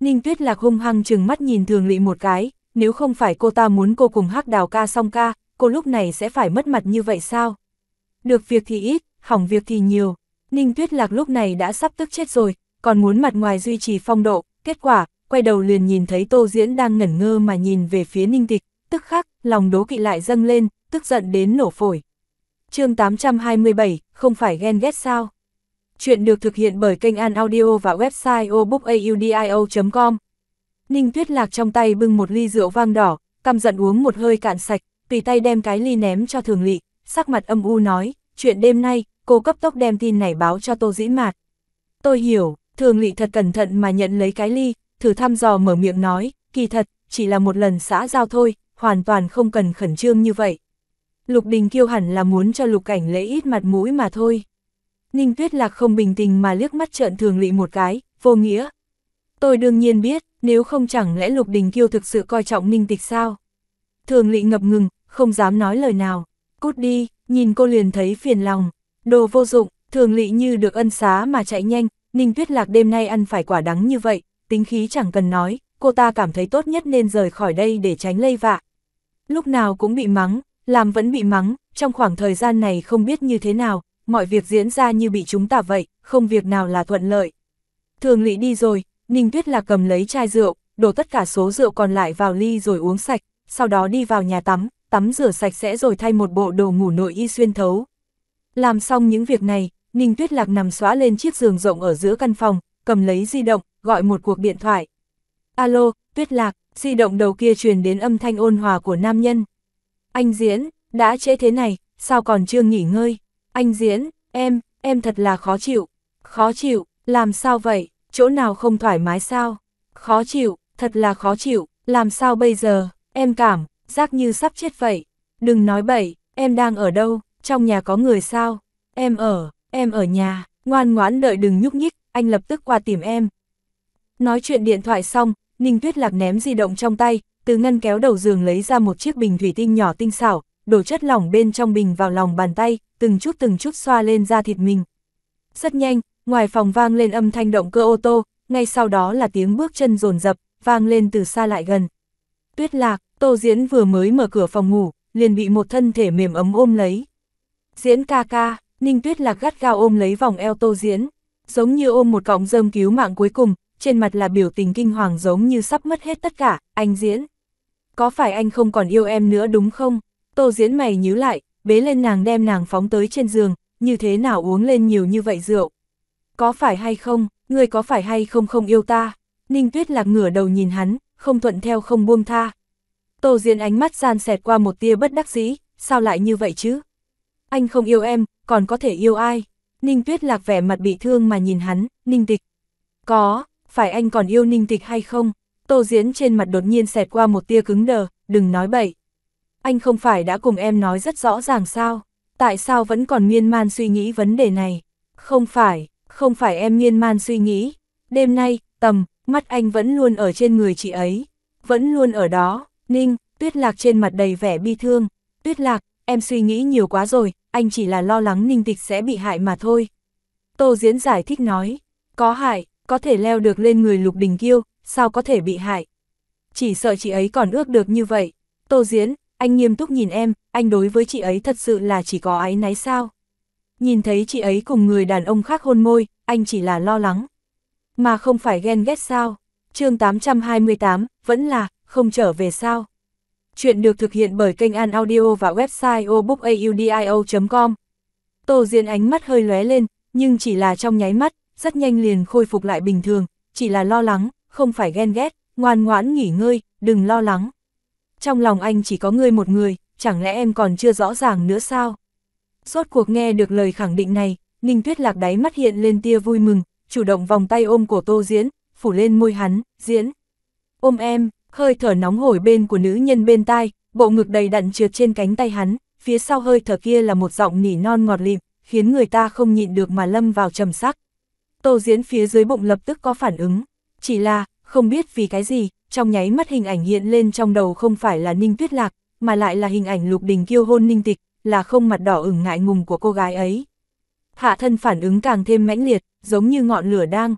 Ninh Tuyết Lạc hung hăng chừng mắt nhìn Thường Lị một cái, nếu không phải cô ta muốn cô cùng hắc đào ca song ca, cô lúc này sẽ phải mất mặt như vậy sao? Được việc thì ít, hỏng việc thì nhiều. Ninh Tuyết Lạc lúc này đã sắp tức chết rồi, còn muốn mặt ngoài duy trì phong độ, kết quả, quay đầu liền nhìn thấy Tô Diễn đang ngẩn ngơ mà nhìn về phía Ninh Tịch, tức khắc, lòng đố kỵ lại dâng lên, tức giận đến nổ phổi chương 827, không phải ghen ghét sao? Chuyện được thực hiện bởi kênh An Audio và website obookaudio.com. Ninh Tuyết Lạc trong tay bưng một ly rượu vang đỏ, căm giận uống một hơi cạn sạch, tùy tay đem cái ly ném cho Thường Lị, sắc mặt âm u nói, chuyện đêm nay, cô cấp tốc đem tin này báo cho Tô Dĩ Mạt. Tôi hiểu, Thường Lị thật cẩn thận mà nhận lấy cái ly, thử thăm dò mở miệng nói, kỳ thật, chỉ là một lần xã giao thôi, hoàn toàn không cần khẩn trương như vậy. Lục Đình Kiêu hẳn là muốn cho Lục Cảnh lễ ít mặt mũi mà thôi. Ninh Tuyết Lạc không bình tĩnh mà liếc mắt trợn thường lị một cái, vô nghĩa. Tôi đương nhiên biết, nếu không chẳng lẽ Lục Đình Kiêu thực sự coi trọng Ninh Tịch sao? Thường lị ngập ngừng, không dám nói lời nào. Cút đi, nhìn cô liền thấy phiền lòng. Đồ vô dụng, thường lị như được ân xá mà chạy nhanh, Ninh Tuyết Lạc đêm nay ăn phải quả đắng như vậy, tính khí chẳng cần nói, cô ta cảm thấy tốt nhất nên rời khỏi đây để tránh lây vạ. Lúc nào cũng bị mắng, làm vẫn bị mắng, trong khoảng thời gian này không biết như thế nào, mọi việc diễn ra như bị chúng ta vậy, không việc nào là thuận lợi. Thường lị đi rồi, Ninh Tuyết là cầm lấy chai rượu, đổ tất cả số rượu còn lại vào ly rồi uống sạch, sau đó đi vào nhà tắm, tắm rửa sạch sẽ rồi thay một bộ đồ ngủ nội y xuyên thấu. Làm xong những việc này, Ninh Tuyết Lạc nằm xóa lên chiếc giường rộng ở giữa căn phòng, cầm lấy di động, gọi một cuộc điện thoại. Alo, Tuyết Lạc, di động đầu kia truyền đến âm thanh ôn hòa của nam nhân, anh Diễn, đã trễ thế này, sao còn chưa nghỉ ngơi? Anh Diễn, em, em thật là khó chịu. Khó chịu, làm sao vậy? Chỗ nào không thoải mái sao? Khó chịu, thật là khó chịu, làm sao bây giờ? Em cảm, giác như sắp chết vậy. Đừng nói bậy, em đang ở đâu? Trong nhà có người sao? Em ở, em ở nhà, ngoan ngoãn đợi đừng nhúc nhích, anh lập tức qua tìm em. Nói chuyện điện thoại xong, Ninh Tuyết Lạc ném di động trong tay, từ ngăn kéo đầu giường lấy ra một chiếc bình thủy tinh nhỏ tinh xảo, đổ chất lỏng bên trong bình vào lòng bàn tay, từng chút từng chút xoa lên da thịt mình. Rất nhanh, ngoài phòng vang lên âm thanh động cơ ô tô, ngay sau đó là tiếng bước chân rồn rập, vang lên từ xa lại gần. Tuyết lạc, Tô Diễn vừa mới mở cửa phòng ngủ, liền bị một thân thể mềm ấm ôm lấy. Diễn ca ca, Ninh Tuyết lạc gắt gao ôm lấy vòng eo Tô Diễn, giống như ôm một cọng rơm cứu mạng cuối cùng, trên mặt là biểu tình kinh hoàng giống như sắp mất hết tất cả, anh Diễn có phải anh không còn yêu em nữa đúng không? Tô diễn mày nhíu lại, bế lên nàng đem nàng phóng tới trên giường, như thế nào uống lên nhiều như vậy rượu? Có phải hay không, người có phải hay không không yêu ta? Ninh tuyết lạc ngửa đầu nhìn hắn, không thuận theo không buông tha. Tô diễn ánh mắt gian xẹt qua một tia bất đắc dĩ, sao lại như vậy chứ? Anh không yêu em, còn có thể yêu ai? Ninh tuyết lạc vẻ mặt bị thương mà nhìn hắn, ninh tịch. Có, phải anh còn yêu ninh tịch hay không? Tô Diễn trên mặt đột nhiên xẹt qua một tia cứng đờ, đừng nói bậy. Anh không phải đã cùng em nói rất rõ ràng sao, tại sao vẫn còn miên man suy nghĩ vấn đề này? Không phải, không phải em miên man suy nghĩ. Đêm nay, tầm, mắt anh vẫn luôn ở trên người chị ấy. Vẫn luôn ở đó, Ninh, tuyết lạc trên mặt đầy vẻ bi thương. Tuyết lạc, em suy nghĩ nhiều quá rồi, anh chỉ là lo lắng Ninh Tịch sẽ bị hại mà thôi. Tô Diễn giải thích nói, có hại, có thể leo được lên người Lục Đình Kiêu, sao có thể bị hại. Chỉ sợ chị ấy còn ước được như vậy. Tô Diễn, anh nghiêm túc nhìn em, anh đối với chị ấy thật sự là chỉ có ái náy sao. Nhìn thấy chị ấy cùng người đàn ông khác hôn môi, anh chỉ là lo lắng. Mà không phải ghen ghét sao. chương 828, vẫn là, không trở về sao. Chuyện được thực hiện bởi kênh An Audio và website obookadio.com. Tô Diễn ánh mắt hơi lóe lên, nhưng chỉ là trong nháy mắt, rất nhanh liền khôi phục lại bình thường, chỉ là lo lắng, không phải ghen ghét, ngoan ngoãn nghỉ ngơi, đừng lo lắng. Trong lòng anh chỉ có ngươi một người, chẳng lẽ em còn chưa rõ ràng nữa sao? Rốt cuộc nghe được lời khẳng định này, Ninh Tuyết Lạc đáy mắt hiện lên tia vui mừng, chủ động vòng tay ôm của Tô Diễn, phủ lên môi hắn, Diễn. Ôm em, hơi thở nóng hổi bên của nữ nhân bên tai, bộ ngực đầy đặn trượt trên cánh tay hắn, phía sau hơi thở kia là một giọng nỉ non ngọt lịm, khiến người ta không nhịn được mà lâm vào trầm sắc. Tô Diễn phía dưới bụng lập tức có phản ứng chỉ là, không biết vì cái gì, trong nháy mắt hình ảnh hiện lên trong đầu không phải là Ninh Tuyết Lạc, mà lại là hình ảnh Lục Đình kiêu hôn Ninh Tịch, là không mặt đỏ ửng ngại ngùng của cô gái ấy. Hạ thân phản ứng càng thêm mãnh liệt, giống như ngọn lửa đang.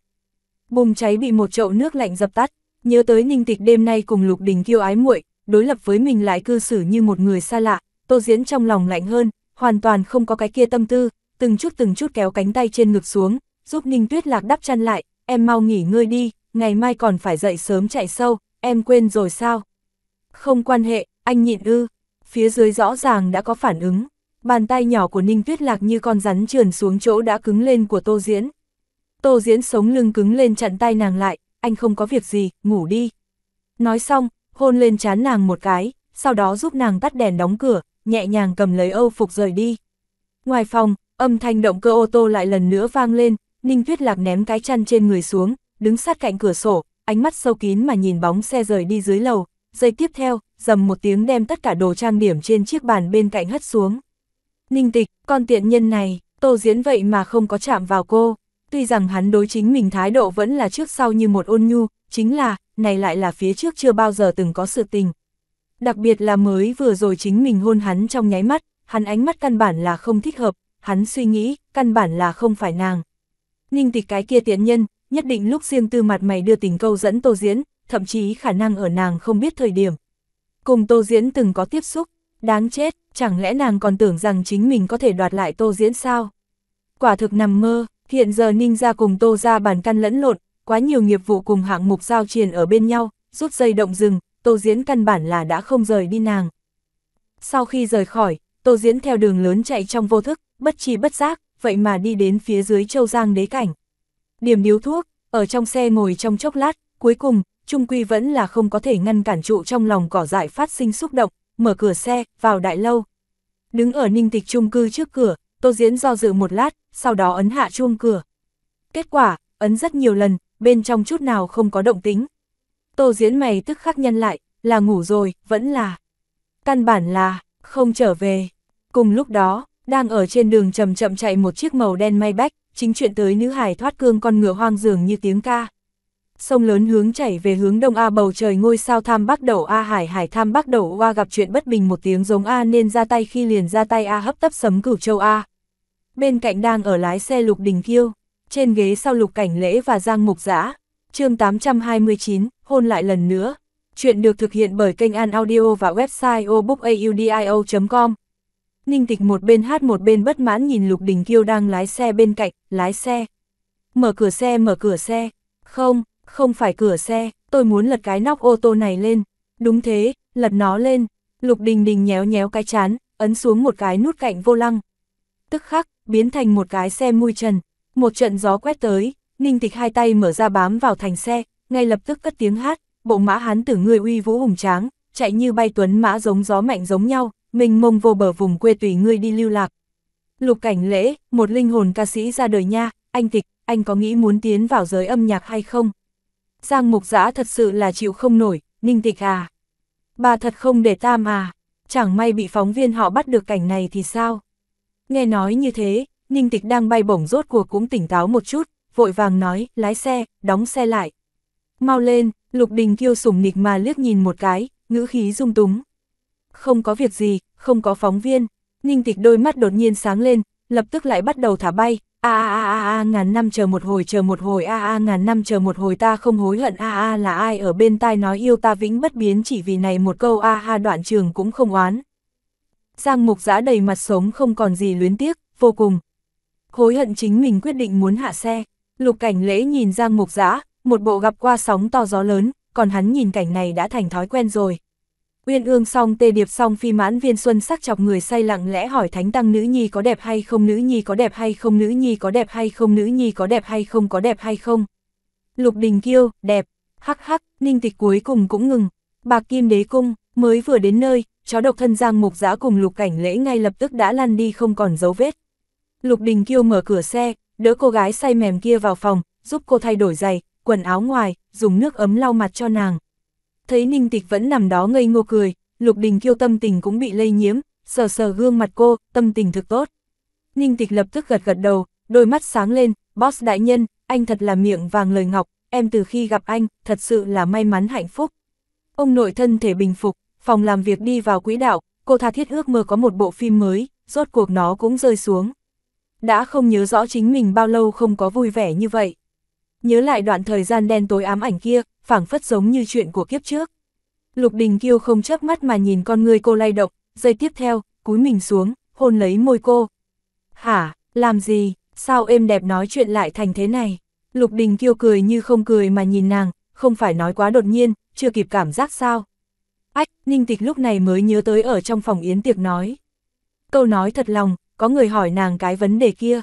Bùng cháy bị một chậu nước lạnh dập tắt, nhớ tới Ninh Tịch đêm nay cùng Lục Đình kiêu ái muội, đối lập với mình lại cư xử như một người xa lạ, Tô Diễn trong lòng lạnh hơn, hoàn toàn không có cái kia tâm tư, từng chút từng chút kéo cánh tay trên ngực xuống, giúp Ninh Tuyết Lạc đắp chăn lại, em mau nghỉ ngơi đi, ngày mai còn phải dậy sớm chạy sâu, em quên rồi sao? Không quan hệ, anh nhịn ư. Phía dưới rõ ràng đã có phản ứng. Bàn tay nhỏ của Ninh Tuyết Lạc như con rắn trườn xuống chỗ đã cứng lên của Tô Diễn. Tô Diễn sống lưng cứng lên chặn tay nàng lại, anh không có việc gì, ngủ đi. Nói xong, hôn lên chán nàng một cái, sau đó giúp nàng tắt đèn đóng cửa, nhẹ nhàng cầm lấy âu phục rời đi. Ngoài phòng, âm thanh động cơ ô tô lại lần nữa vang lên, Ninh Tuyết Lạc ném cái chăn trên người xuống, đứng sát cạnh cửa sổ, ánh mắt sâu kín mà nhìn bóng xe rời đi dưới lầu, giây tiếp theo, dầm một tiếng đem tất cả đồ trang điểm trên chiếc bàn bên cạnh hất xuống. Ninh tịch, con tiện nhân này, tô diễn vậy mà không có chạm vào cô, tuy rằng hắn đối chính mình thái độ vẫn là trước sau như một ôn nhu, chính là, này lại là phía trước chưa bao giờ từng có sự tình. Đặc biệt là mới vừa rồi chính mình hôn hắn trong nháy mắt, hắn ánh mắt căn bản là không thích hợp, hắn suy nghĩ, căn bản là không phải nàng. Ninh tịch cái kia tiện nhân, nhất định lúc riêng tư mặt mày đưa tình câu dẫn Tô Diễn, thậm chí khả năng ở nàng không biết thời điểm. Cùng Tô Diễn từng có tiếp xúc, đáng chết, chẳng lẽ nàng còn tưởng rằng chính mình có thể đoạt lại Tô Diễn sao? Quả thực nằm mơ, hiện giờ Ninh ra cùng Tô ra bản căn lẫn lộn, quá nhiều nghiệp vụ cùng hạng mục giao triền ở bên nhau, rút dây động rừng, Tô Diễn căn bản là đã không rời đi nàng. Sau khi rời khỏi, Tô Diễn theo đường lớn chạy trong vô thức, bất chi bất giác, vậy mà đi đến phía dưới châu Giang đế cảnh điểm điếu thuốc, ở trong xe ngồi trong chốc lát, cuối cùng, Trung Quy vẫn là không có thể ngăn cản trụ trong lòng cỏ dại phát sinh xúc động, mở cửa xe, vào đại lâu. Đứng ở ninh tịch trung cư trước cửa, Tô Diễn do dự một lát, sau đó ấn hạ chuông cửa. Kết quả, ấn rất nhiều lần, bên trong chút nào không có động tính. Tô Diễn mày tức khắc nhân lại, là ngủ rồi, vẫn là. Căn bản là, không trở về. Cùng lúc đó, đang ở trên đường chậm chậm chạy một chiếc màu đen may bách, chính chuyện tới nữ hải thoát cương con ngựa hoang dường như tiếng ca. Sông lớn hướng chảy về hướng đông A bầu trời ngôi sao tham bắc đầu A hải hải tham bắc đầu A gặp chuyện bất bình một tiếng giống A nên ra tay khi liền ra tay A hấp tấp sấm cửu châu A. Bên cạnh đang ở lái xe lục đình kiêu, trên ghế sau lục cảnh lễ và giang mục giã, chương 829, hôn lại lần nữa. Chuyện được thực hiện bởi kênh An Audio và website obookaudio.com. Ninh tịch một bên hát một bên bất mãn nhìn Lục Đình Kiêu đang lái xe bên cạnh, lái xe. Mở cửa xe, mở cửa xe. Không, không phải cửa xe, tôi muốn lật cái nóc ô tô này lên. Đúng thế, lật nó lên. Lục Đình Đình nhéo nhéo cái chán, ấn xuống một cái nút cạnh vô lăng. Tức khắc, biến thành một cái xe mui trần. Một trận gió quét tới, Ninh tịch hai tay mở ra bám vào thành xe, ngay lập tức cất tiếng hát, bộ mã hán tử người uy vũ hùng tráng, chạy như bay tuấn mã giống gió mạnh giống nhau, mình mông vô bờ vùng quê tùy ngươi đi lưu lạc. Lục cảnh lễ, một linh hồn ca sĩ ra đời nha, anh tịch, anh có nghĩ muốn tiến vào giới âm nhạc hay không? Giang mục giã thật sự là chịu không nổi, ninh tịch à. Bà thật không để ta mà, chẳng may bị phóng viên họ bắt được cảnh này thì sao? Nghe nói như thế, ninh tịch đang bay bổng rốt cuộc cũng tỉnh táo một chút, vội vàng nói, lái xe, đóng xe lại. Mau lên, lục đình kêu sủng nịch mà liếc nhìn một cái, ngữ khí dung túng không có việc gì, không có phóng viên. Ninh tịch đôi mắt đột nhiên sáng lên, lập tức lại bắt đầu thả bay. A a a a ngàn năm chờ một hồi chờ một hồi a a ngàn năm chờ một hồi ta không hối hận a a là ai ở bên tai nói yêu ta vĩnh bất biến chỉ vì này một câu a ha đoạn trường cũng không oán. Giang mục giã đầy mặt sống không còn gì luyến tiếc, vô cùng. Hối hận chính mình quyết định muốn hạ xe. Lục cảnh lễ nhìn Giang mục giã, một bộ gặp qua sóng to gió lớn, còn hắn nhìn cảnh này đã thành thói quen rồi. Uyên ương song tê điệp song phi mãn viên xuân sắc chọc người say lặng lẽ hỏi thánh tăng nữ nhi có đẹp hay không nữ nhi có đẹp hay không nữ nhi có đẹp hay không nữ nhi có đẹp hay không có đẹp hay không. Lục đình kiêu, đẹp, hắc hắc, ninh tịch cuối cùng cũng ngừng. Bạc kim đế cung, mới vừa đến nơi, chó độc thân giang mục giã cùng lục cảnh lễ ngay lập tức đã lăn đi không còn dấu vết. Lục đình kiêu mở cửa xe, đỡ cô gái say mềm kia vào phòng, giúp cô thay đổi giày, quần áo ngoài, dùng nước ấm lau mặt cho nàng, Thấy Ninh Tịch vẫn nằm đó ngây ngô cười, Lục Đình Kiêu tâm tình cũng bị lây nhiễm, sờ sờ gương mặt cô, tâm tình thực tốt. Ninh Tịch lập tức gật gật đầu, đôi mắt sáng lên, boss đại nhân, anh thật là miệng vàng lời ngọc, em từ khi gặp anh, thật sự là may mắn hạnh phúc. Ông nội thân thể bình phục, phòng làm việc đi vào quỹ đạo, cô tha thiết ước mơ có một bộ phim mới, rốt cuộc nó cũng rơi xuống. Đã không nhớ rõ chính mình bao lâu không có vui vẻ như vậy nhớ lại đoạn thời gian đen tối ám ảnh kia, phảng phất giống như chuyện của kiếp trước. Lục Đình Kiêu không chớp mắt mà nhìn con người cô lay động, giây tiếp theo, cúi mình xuống, hôn lấy môi cô. Hả, làm gì, sao êm đẹp nói chuyện lại thành thế này? Lục Đình Kiêu cười như không cười mà nhìn nàng, không phải nói quá đột nhiên, chưa kịp cảm giác sao. Ách, Ninh Tịch lúc này mới nhớ tới ở trong phòng yến tiệc nói. Câu nói thật lòng, có người hỏi nàng cái vấn đề kia.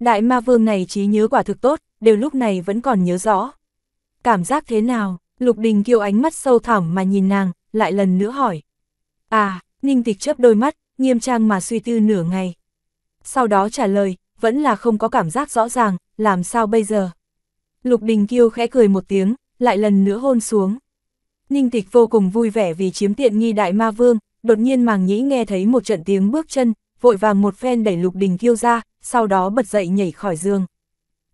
Đại ma vương này trí nhớ quả thực tốt, đều lúc này vẫn còn nhớ rõ. Cảm giác thế nào, Lục Đình Kiêu ánh mắt sâu thẳm mà nhìn nàng, lại lần nữa hỏi. À, Ninh Tịch chớp đôi mắt, nghiêm trang mà suy tư nửa ngày. Sau đó trả lời, vẫn là không có cảm giác rõ ràng, làm sao bây giờ? Lục Đình Kiêu khẽ cười một tiếng, lại lần nữa hôn xuống. Ninh Tịch vô cùng vui vẻ vì chiếm tiện nghi đại ma vương, đột nhiên màng nhĩ nghe thấy một trận tiếng bước chân, vội vàng một phen đẩy Lục Đình Kiêu ra, sau đó bật dậy nhảy khỏi giường.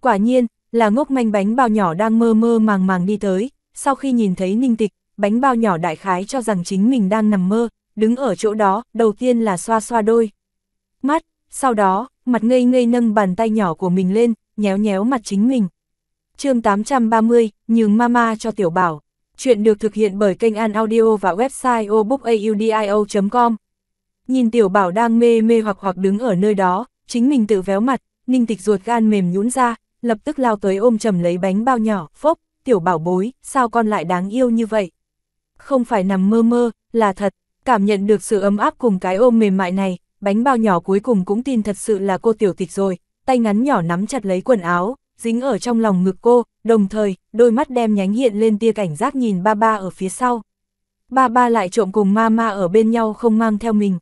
Quả nhiên, là ngốc manh bánh bao nhỏ đang mơ mơ màng màng đi tới, sau khi nhìn thấy ninh tịch, bánh bao nhỏ đại khái cho rằng chính mình đang nằm mơ, đứng ở chỗ đó, đầu tiên là xoa xoa đôi. Mắt, sau đó, mặt ngây ngây nâng bàn tay nhỏ của mình lên, nhéo nhéo mặt chính mình. chương 830, Nhường Mama cho Tiểu Bảo. Chuyện được thực hiện bởi kênh An Audio và website obookaudio.com. Nhìn Tiểu Bảo đang mê mê hoặc hoặc đứng ở nơi đó, chính mình tự véo mặt, ninh tịch ruột gan mềm nhũn ra, lập tức lao tới ôm chầm lấy bánh bao nhỏ, phốc, tiểu bảo bối, sao con lại đáng yêu như vậy? Không phải nằm mơ mơ, là thật, cảm nhận được sự ấm áp cùng cái ôm mềm mại này, bánh bao nhỏ cuối cùng cũng tin thật sự là cô tiểu tịch rồi, tay ngắn nhỏ nắm chặt lấy quần áo, dính ở trong lòng ngực cô, đồng thời, đôi mắt đem nhánh hiện lên tia cảnh giác nhìn ba ba ở phía sau. Ba ba lại trộm cùng mama ở bên nhau không mang theo mình.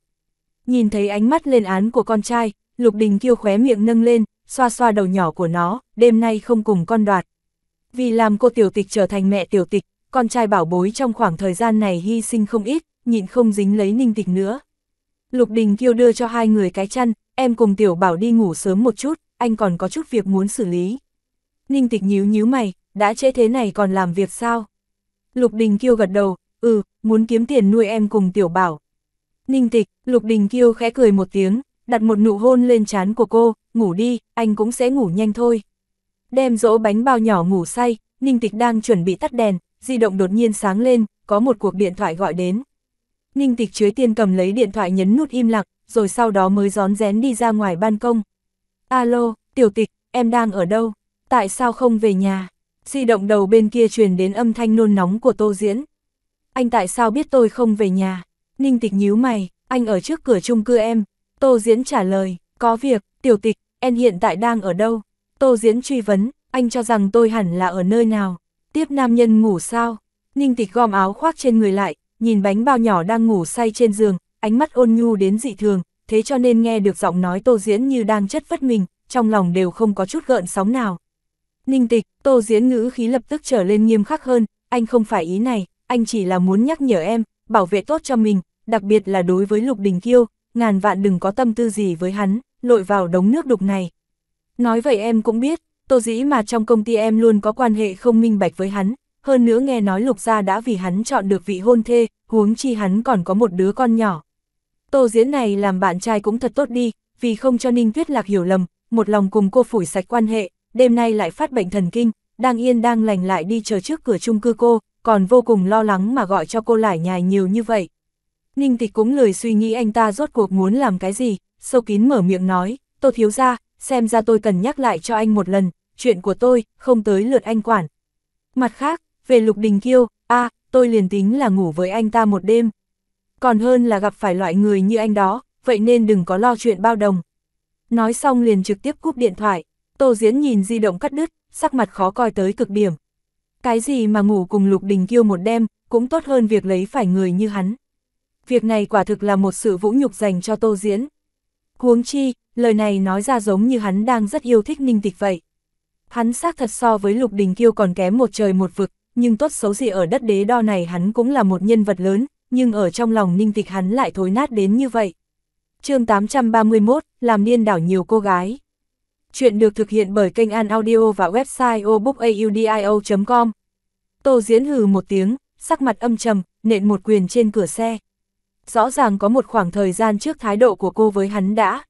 Nhìn thấy ánh mắt lên án của con trai, Lục Đình Kiêu khóe miệng nâng lên, xoa xoa đầu nhỏ của nó, đêm nay không cùng con đoạt. Vì làm cô tiểu tịch trở thành mẹ tiểu tịch, con trai bảo bối trong khoảng thời gian này hy sinh không ít, nhịn không dính lấy ninh tịch nữa. Lục Đình Kiêu đưa cho hai người cái chăn, em cùng tiểu bảo đi ngủ sớm một chút, anh còn có chút việc muốn xử lý. Ninh tịch nhíu nhíu mày, đã trễ thế này còn làm việc sao? Lục Đình Kiêu gật đầu, ừ, muốn kiếm tiền nuôi em cùng tiểu bảo. Ninh tịch, Lục Đình Kiêu khẽ cười một tiếng, đặt một nụ hôn lên trán của cô, ngủ đi, anh cũng sẽ ngủ nhanh thôi. Đem dỗ bánh bao nhỏ ngủ say, Ninh Tịch đang chuẩn bị tắt đèn, di động đột nhiên sáng lên, có một cuộc điện thoại gọi đến. Ninh Tịch chuối tiên cầm lấy điện thoại nhấn nút im lặng, rồi sau đó mới gión rén đi ra ngoài ban công. Alo, tiểu tịch, em đang ở đâu? Tại sao không về nhà? Di động đầu bên kia truyền đến âm thanh nôn nóng của Tô Diễn. Anh tại sao biết tôi không về nhà? Ninh tịch nhíu mày, anh ở trước cửa chung cư em, Tô Diễn trả lời, có việc, tiểu tịch, em hiện tại đang ở đâu? Tô Diễn truy vấn, anh cho rằng tôi hẳn là ở nơi nào? Tiếp nam nhân ngủ sao? Ninh tịch gom áo khoác trên người lại, nhìn bánh bao nhỏ đang ngủ say trên giường, ánh mắt ôn nhu đến dị thường, thế cho nên nghe được giọng nói Tô Diễn như đang chất vất mình, trong lòng đều không có chút gợn sóng nào. Ninh tịch, Tô Diễn ngữ khí lập tức trở lên nghiêm khắc hơn, anh không phải ý này, anh chỉ là muốn nhắc nhở em, bảo vệ tốt cho mình, đặc biệt là đối với Lục Đình Kiêu, ngàn vạn đừng có tâm tư gì với hắn, lội vào đống nước đục này. Nói vậy em cũng biết, tô dĩ mà trong công ty em luôn có quan hệ không minh bạch với hắn, hơn nữa nghe nói lục gia đã vì hắn chọn được vị hôn thê, huống chi hắn còn có một đứa con nhỏ. Tô diễn này làm bạn trai cũng thật tốt đi, vì không cho Ninh Tuyết Lạc hiểu lầm, một lòng cùng cô phủi sạch quan hệ, đêm nay lại phát bệnh thần kinh, đang yên đang lành lại đi chờ trước cửa chung cư cô, còn vô cùng lo lắng mà gọi cho cô lại nhài nhiều như vậy. Ninh Tịch cũng lười suy nghĩ anh ta rốt cuộc muốn làm cái gì, sâu kín mở miệng nói, Tô Thiếu gia, xem ra tôi cần nhắc lại cho anh một lần, chuyện của tôi, không tới lượt anh quản. Mặt khác, về Lục Đình Kiêu, a tôi liền tính là ngủ với anh ta một đêm. Còn hơn là gặp phải loại người như anh đó, vậy nên đừng có lo chuyện bao đồng. Nói xong liền trực tiếp cúp điện thoại, Tô Diễn nhìn di động cắt đứt, sắc mặt khó coi tới cực điểm. Cái gì mà ngủ cùng Lục Đình Kiêu một đêm, cũng tốt hơn việc lấy phải người như hắn việc này quả thực là một sự vũ nhục dành cho Tô Diễn. Huống chi, lời này nói ra giống như hắn đang rất yêu thích ninh tịch vậy. Hắn xác thật so với Lục Đình Kiêu còn kém một trời một vực, nhưng tốt xấu gì ở đất đế đo này hắn cũng là một nhân vật lớn, nhưng ở trong lòng ninh tịch hắn lại thối nát đến như vậy. chương 831, làm điên đảo nhiều cô gái. Chuyện được thực hiện bởi kênh An Audio và website obookaudio.com. Tô Diễn hừ một tiếng, sắc mặt âm trầm, nện một quyền trên cửa xe rõ ràng có một khoảng thời gian trước thái độ của cô với hắn đã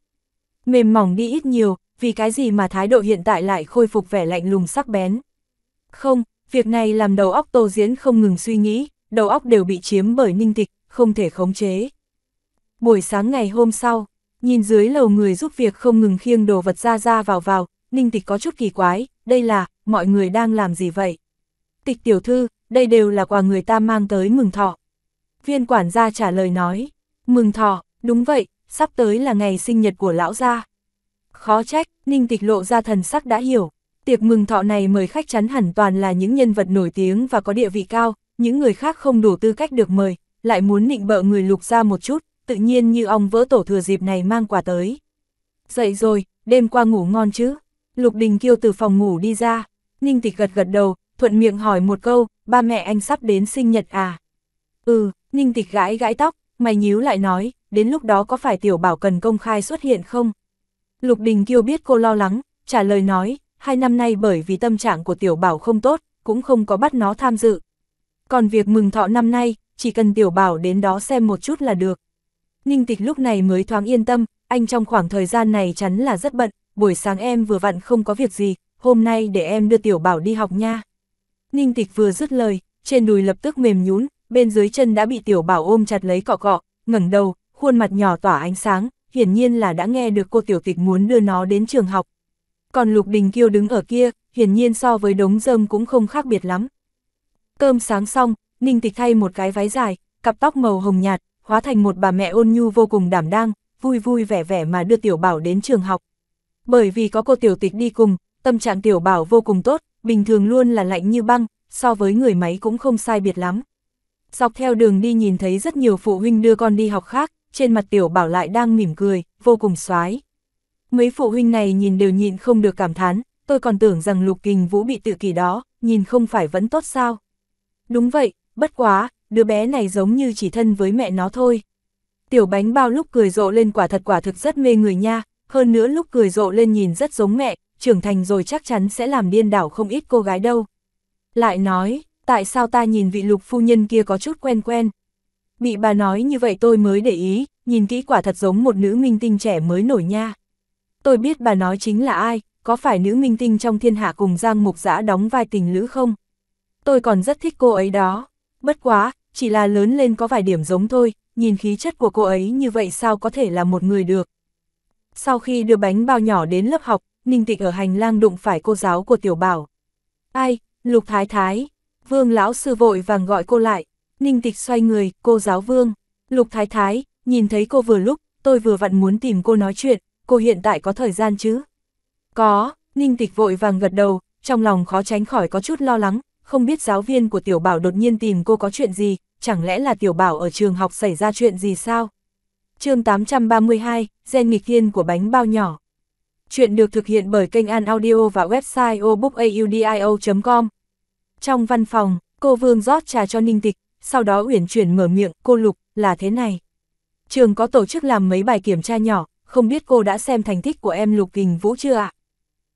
mềm mỏng đi ít nhiều, vì cái gì mà thái độ hiện tại lại khôi phục vẻ lạnh lùng sắc bén. Không, việc này làm đầu óc Tô Diễn không ngừng suy nghĩ, đầu óc đều bị chiếm bởi ninh tịch, không thể khống chế. Buổi sáng ngày hôm sau, nhìn dưới lầu người giúp việc không ngừng khiêng đồ vật ra ra vào vào, ninh tịch có chút kỳ quái, đây là, mọi người đang làm gì vậy? Tịch tiểu thư, đây đều là quà người ta mang tới mừng thọ. Viên quản gia trả lời nói, mừng thọ, đúng vậy, sắp tới là ngày sinh nhật của lão gia. Khó trách, Ninh Tịch lộ ra thần sắc đã hiểu, tiệc mừng thọ này mời khách chắn hẳn toàn là những nhân vật nổi tiếng và có địa vị cao, những người khác không đủ tư cách được mời, lại muốn nịnh bợ người lục ra một chút, tự nhiên như ong vỡ tổ thừa dịp này mang quà tới. Dậy rồi, đêm qua ngủ ngon chứ? Lục Đình Kiêu từ phòng ngủ đi ra, Ninh Tịch gật gật đầu, thuận miệng hỏi một câu, ba mẹ anh sắp đến sinh nhật à? Ừ, Ninh tịch gãi gãi tóc, mày nhíu lại nói, đến lúc đó có phải tiểu bảo cần công khai xuất hiện không? Lục Đình Kiêu biết cô lo lắng, trả lời nói, hai năm nay bởi vì tâm trạng của tiểu bảo không tốt, cũng không có bắt nó tham dự. Còn việc mừng thọ năm nay, chỉ cần tiểu bảo đến đó xem một chút là được. Ninh tịch lúc này mới thoáng yên tâm, anh trong khoảng thời gian này chắn là rất bận, buổi sáng em vừa vặn không có việc gì, hôm nay để em đưa tiểu bảo đi học nha. Ninh tịch vừa dứt lời, trên đùi lập tức mềm nhún, bên dưới chân đã bị tiểu bảo ôm chặt lấy cọ cọ, ngẩng đầu, khuôn mặt nhỏ tỏa ánh sáng, hiển nhiên là đã nghe được cô tiểu tịch muốn đưa nó đến trường học. Còn Lục Đình Kiêu đứng ở kia, hiển nhiên so với đống rơm cũng không khác biệt lắm. Cơm sáng xong, Ninh Tịch thay một cái váy dài, cặp tóc màu hồng nhạt, hóa thành một bà mẹ ôn nhu vô cùng đảm đang, vui vui vẻ vẻ mà đưa tiểu bảo đến trường học. Bởi vì có cô tiểu tịch đi cùng, tâm trạng tiểu bảo vô cùng tốt, bình thường luôn là lạnh như băng, so với người máy cũng không sai biệt lắm. Dọc theo đường đi nhìn thấy rất nhiều phụ huynh đưa con đi học khác, trên mặt tiểu bảo lại đang mỉm cười, vô cùng xoái. Mấy phụ huynh này nhìn đều nhịn không được cảm thán, tôi còn tưởng rằng Lục Kình Vũ bị tự kỳ đó, nhìn không phải vẫn tốt sao. Đúng vậy, bất quá, đứa bé này giống như chỉ thân với mẹ nó thôi. Tiểu bánh bao lúc cười rộ lên quả thật quả thực rất mê người nha, hơn nữa lúc cười rộ lên nhìn rất giống mẹ, trưởng thành rồi chắc chắn sẽ làm điên đảo không ít cô gái đâu. Lại nói, tại sao ta nhìn vị lục phu nhân kia có chút quen quen. Bị bà nói như vậy tôi mới để ý, nhìn kỹ quả thật giống một nữ minh tinh trẻ mới nổi nha. Tôi biết bà nói chính là ai, có phải nữ minh tinh trong thiên hạ cùng Giang Mục Giã đóng vai tình nữ không? Tôi còn rất thích cô ấy đó. Bất quá, chỉ là lớn lên có vài điểm giống thôi, nhìn khí chất của cô ấy như vậy sao có thể là một người được. Sau khi đưa bánh bao nhỏ đến lớp học, Ninh Tịch ở hành lang đụng phải cô giáo của Tiểu Bảo. Ai, Lục Thái Thái, Vương lão sư vội vàng gọi cô lại, ninh tịch xoay người, cô giáo vương, lục thái thái, nhìn thấy cô vừa lúc, tôi vừa vặn muốn tìm cô nói chuyện, cô hiện tại có thời gian chứ? Có, ninh tịch vội vàng gật đầu, trong lòng khó tránh khỏi có chút lo lắng, không biết giáo viên của tiểu bảo đột nhiên tìm cô có chuyện gì, chẳng lẽ là tiểu bảo ở trường học xảy ra chuyện gì sao? chương 832, Gen nghịch thiên của bánh bao nhỏ. Chuyện được thực hiện bởi kênh An Audio và website obookaudio.com. Trong văn phòng, cô Vương rót trà cho Ninh Tịch, sau đó uyển chuyển mở miệng, cô Lục, là thế này. Trường có tổ chức làm mấy bài kiểm tra nhỏ, không biết cô đã xem thành tích của em Lục Kình Vũ chưa ạ?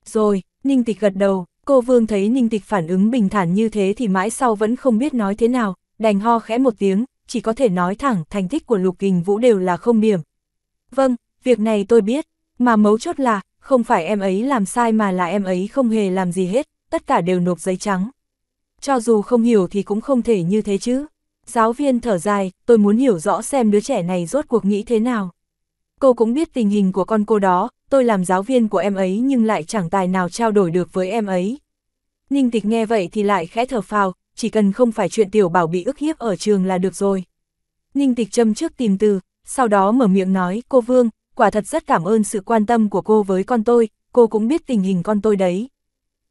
Rồi, Ninh Tịch gật đầu, cô Vương thấy Ninh Tịch phản ứng bình thản như thế thì mãi sau vẫn không biết nói thế nào, đành ho khẽ một tiếng, chỉ có thể nói thẳng thành tích của Lục Kình Vũ đều là không điểm. Vâng, việc này tôi biết, mà mấu chốt là, không phải em ấy làm sai mà là em ấy không hề làm gì hết, tất cả đều nộp giấy trắng cho dù không hiểu thì cũng không thể như thế chứ. Giáo viên thở dài, tôi muốn hiểu rõ xem đứa trẻ này rốt cuộc nghĩ thế nào. Cô cũng biết tình hình của con cô đó, tôi làm giáo viên của em ấy nhưng lại chẳng tài nào trao đổi được với em ấy. Ninh tịch nghe vậy thì lại khẽ thở phào, chỉ cần không phải chuyện tiểu bảo bị ức hiếp ở trường là được rồi. Ninh tịch châm trước tìm từ, sau đó mở miệng nói, cô Vương, quả thật rất cảm ơn sự quan tâm của cô với con tôi, cô cũng biết tình hình con tôi đấy.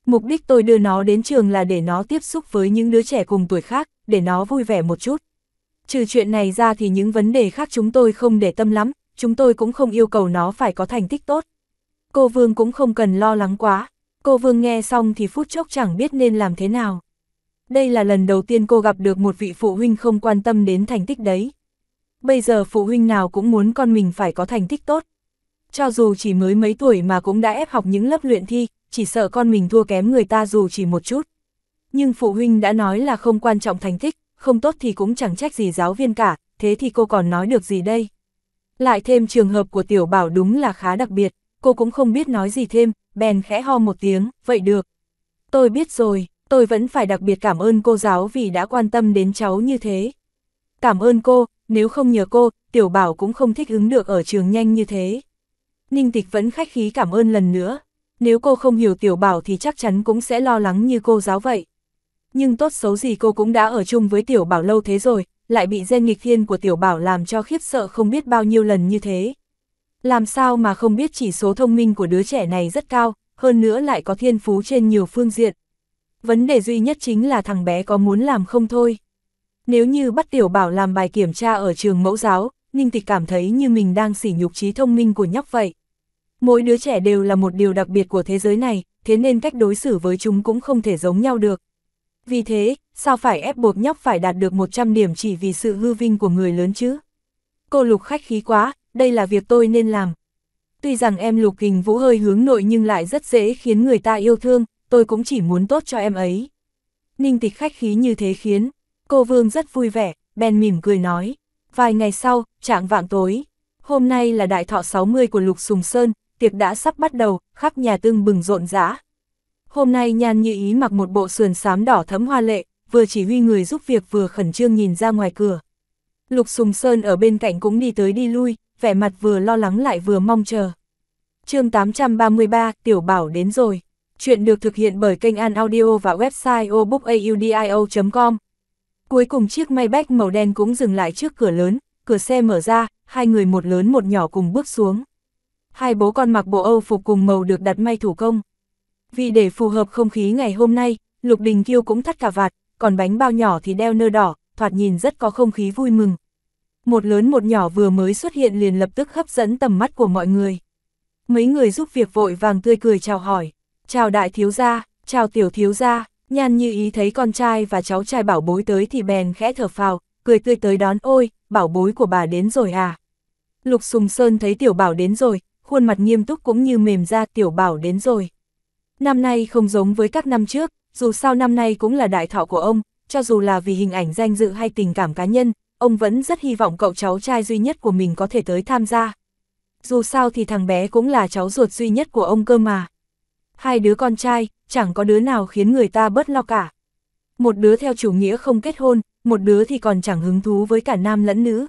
Mục đích tôi đưa nó đến trường là để nó tiếp xúc với những đứa trẻ cùng tuổi khác, để nó vui vẻ một chút. Trừ chuyện này ra thì những vấn đề khác chúng tôi không để tâm lắm, chúng tôi cũng không yêu cầu nó phải có thành tích tốt. Cô Vương cũng không cần lo lắng quá, cô Vương nghe xong thì phút chốc chẳng biết nên làm thế nào. Đây là lần đầu tiên cô gặp được một vị phụ huynh không quan tâm đến thành tích đấy. Bây giờ phụ huynh nào cũng muốn con mình phải có thành tích tốt. Cho dù chỉ mới mấy tuổi mà cũng đã ép học những lớp luyện thi, chỉ sợ con mình thua kém người ta dù chỉ một chút. Nhưng phụ huynh đã nói là không quan trọng thành tích, không tốt thì cũng chẳng trách gì giáo viên cả, thế thì cô còn nói được gì đây? Lại thêm trường hợp của tiểu bảo đúng là khá đặc biệt, cô cũng không biết nói gì thêm, bèn khẽ ho một tiếng, vậy được. Tôi biết rồi, tôi vẫn phải đặc biệt cảm ơn cô giáo vì đã quan tâm đến cháu như thế. Cảm ơn cô, nếu không nhờ cô, tiểu bảo cũng không thích ứng được ở trường nhanh như thế. Ninh Tịch vẫn khách khí cảm ơn lần nữa, nếu cô không hiểu tiểu bảo thì chắc chắn cũng sẽ lo lắng như cô giáo vậy. Nhưng tốt xấu gì cô cũng đã ở chung với tiểu bảo lâu thế rồi, lại bị gen nghịch thiên của tiểu bảo làm cho khiếp sợ không biết bao nhiêu lần như thế. Làm sao mà không biết chỉ số thông minh của đứa trẻ này rất cao, hơn nữa lại có thiên phú trên nhiều phương diện. Vấn đề duy nhất chính là thằng bé có muốn làm không thôi. Nếu như bắt tiểu bảo làm bài kiểm tra ở trường mẫu giáo, Ninh Tịch cảm thấy như mình đang sỉ nhục trí thông minh của nhóc vậy. Mỗi đứa trẻ đều là một điều đặc biệt của thế giới này, thế nên cách đối xử với chúng cũng không thể giống nhau được. Vì thế, sao phải ép buộc nhóc phải đạt được 100 điểm chỉ vì sự hư vinh của người lớn chứ? Cô Lục khách khí quá, đây là việc tôi nên làm. Tuy rằng em Lục Hình Vũ hơi hướng nội nhưng lại rất dễ khiến người ta yêu thương, tôi cũng chỉ muốn tốt cho em ấy. Ninh tịch khách khí như thế khiến, cô Vương rất vui vẻ, bèn mỉm cười nói. Vài ngày sau, trạng vạng tối, hôm nay là đại thọ 60 của Lục Sùng Sơn, tiệc đã sắp bắt đầu, khắp nhà tương bừng rộn rã. Hôm nay Nhan Như Ý mặc một bộ sườn xám đỏ thấm hoa lệ, vừa chỉ huy người giúp việc vừa khẩn trương nhìn ra ngoài cửa. Lục Sùng Sơn ở bên cạnh cũng đi tới đi lui, vẻ mặt vừa lo lắng lại vừa mong chờ. chương 833, Tiểu Bảo đến rồi. Chuyện được thực hiện bởi kênh An Audio và website obookaudio.com. Cuối cùng chiếc Maybach màu đen cũng dừng lại trước cửa lớn, cửa xe mở ra, hai người một lớn một nhỏ cùng bước xuống. Hai bố con mặc bộ Âu phục cùng màu được đặt may thủ công. Vì để phù hợp không khí ngày hôm nay, Lục Đình Kiêu cũng thắt cả vạt, còn bánh bao nhỏ thì đeo nơ đỏ, thoạt nhìn rất có không khí vui mừng. Một lớn một nhỏ vừa mới xuất hiện liền lập tức hấp dẫn tầm mắt của mọi người. Mấy người giúp việc vội vàng tươi cười chào hỏi, chào đại thiếu gia, chào tiểu thiếu gia, nhan như ý thấy con trai và cháu trai bảo bối tới thì bèn khẽ thở phào, cười tươi tới đón ôi, bảo bối của bà đến rồi à. Lục Sùng Sơn thấy tiểu bảo đến rồi, khuôn mặt nghiêm túc cũng như mềm ra tiểu bảo đến rồi. Năm nay không giống với các năm trước, dù sao năm nay cũng là đại thọ của ông, cho dù là vì hình ảnh danh dự hay tình cảm cá nhân, ông vẫn rất hy vọng cậu cháu trai duy nhất của mình có thể tới tham gia. Dù sao thì thằng bé cũng là cháu ruột duy nhất của ông cơ mà. Hai đứa con trai, chẳng có đứa nào khiến người ta bớt lo cả. Một đứa theo chủ nghĩa không kết hôn, một đứa thì còn chẳng hứng thú với cả nam lẫn nữ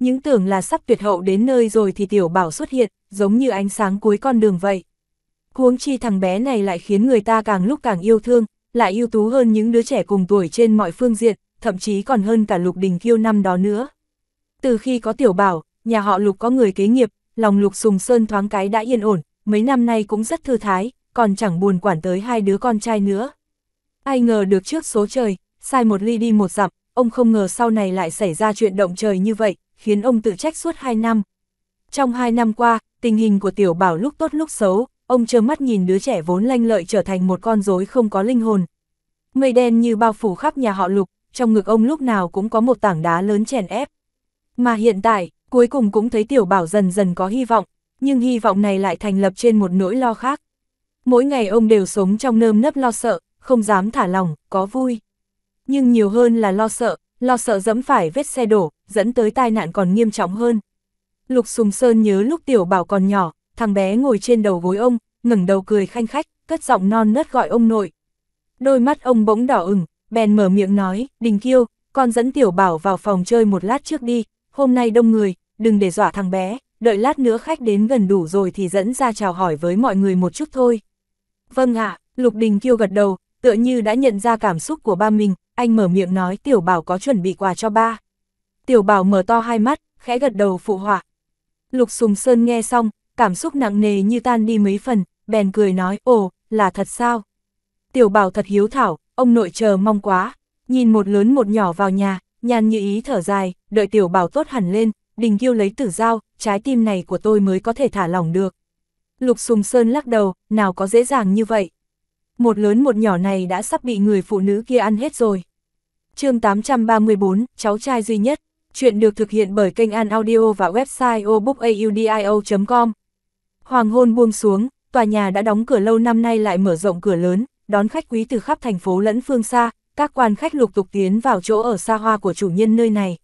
những tưởng là sắp tuyệt hậu đến nơi rồi thì tiểu bảo xuất hiện, giống như ánh sáng cuối con đường vậy. Huống chi thằng bé này lại khiến người ta càng lúc càng yêu thương, lại ưu tú hơn những đứa trẻ cùng tuổi trên mọi phương diện, thậm chí còn hơn cả lục đình kiêu năm đó nữa. Từ khi có tiểu bảo, nhà họ lục có người kế nghiệp, lòng lục sùng sơn thoáng cái đã yên ổn, mấy năm nay cũng rất thư thái, còn chẳng buồn quản tới hai đứa con trai nữa. Ai ngờ được trước số trời, sai một ly đi một dặm, ông không ngờ sau này lại xảy ra chuyện động trời như vậy, khiến ông tự trách suốt 2 năm. Trong 2 năm qua, tình hình của tiểu bảo lúc tốt lúc xấu, ông trơ mắt nhìn đứa trẻ vốn lanh lợi trở thành một con rối không có linh hồn. Mây đen như bao phủ khắp nhà họ lục, trong ngực ông lúc nào cũng có một tảng đá lớn chèn ép. Mà hiện tại, cuối cùng cũng thấy tiểu bảo dần dần có hy vọng, nhưng hy vọng này lại thành lập trên một nỗi lo khác. Mỗi ngày ông đều sống trong nơm nấp lo sợ, không dám thả lòng, có vui. Nhưng nhiều hơn là lo sợ, lo sợ dẫm phải vết xe đổ, dẫn tới tai nạn còn nghiêm trọng hơn. Lục Sùng Sơn nhớ lúc tiểu bảo còn nhỏ, thằng bé ngồi trên đầu gối ông, ngẩng đầu cười khanh khách, cất giọng non nớt gọi ông nội. Đôi mắt ông bỗng đỏ ửng, bèn mở miệng nói, Đình Kiêu, con dẫn tiểu bảo vào phòng chơi một lát trước đi, hôm nay đông người, đừng để dọa thằng bé, đợi lát nữa khách đến gần đủ rồi thì dẫn ra chào hỏi với mọi người một chút thôi. Vâng ạ, Lục Đình Kiêu gật đầu, tựa như đã nhận ra cảm xúc của ba mình, anh mở miệng nói tiểu bảo có chuẩn bị quà cho ba. Tiểu bảo mở to hai mắt, khẽ gật đầu phụ họa. Lục Sùng Sơn nghe xong, cảm xúc nặng nề như tan đi mấy phần, bèn cười nói ồ, là thật sao? Tiểu bảo thật hiếu thảo, ông nội chờ mong quá, nhìn một lớn một nhỏ vào nhà, nhàn như ý thở dài, đợi tiểu bảo tốt hẳn lên, đình kiêu lấy tử dao, trái tim này của tôi mới có thể thả lỏng được. Lục Sùng Sơn lắc đầu, nào có dễ dàng như vậy một lớn một nhỏ này đã sắp bị người phụ nữ kia ăn hết rồi. chương 834, cháu trai duy nhất, chuyện được thực hiện bởi kênh An Audio và website obookadio.com. Hoàng hôn buông xuống, tòa nhà đã đóng cửa lâu năm nay lại mở rộng cửa lớn, đón khách quý từ khắp thành phố lẫn phương xa, các quan khách lục tục tiến vào chỗ ở xa hoa của chủ nhân nơi này.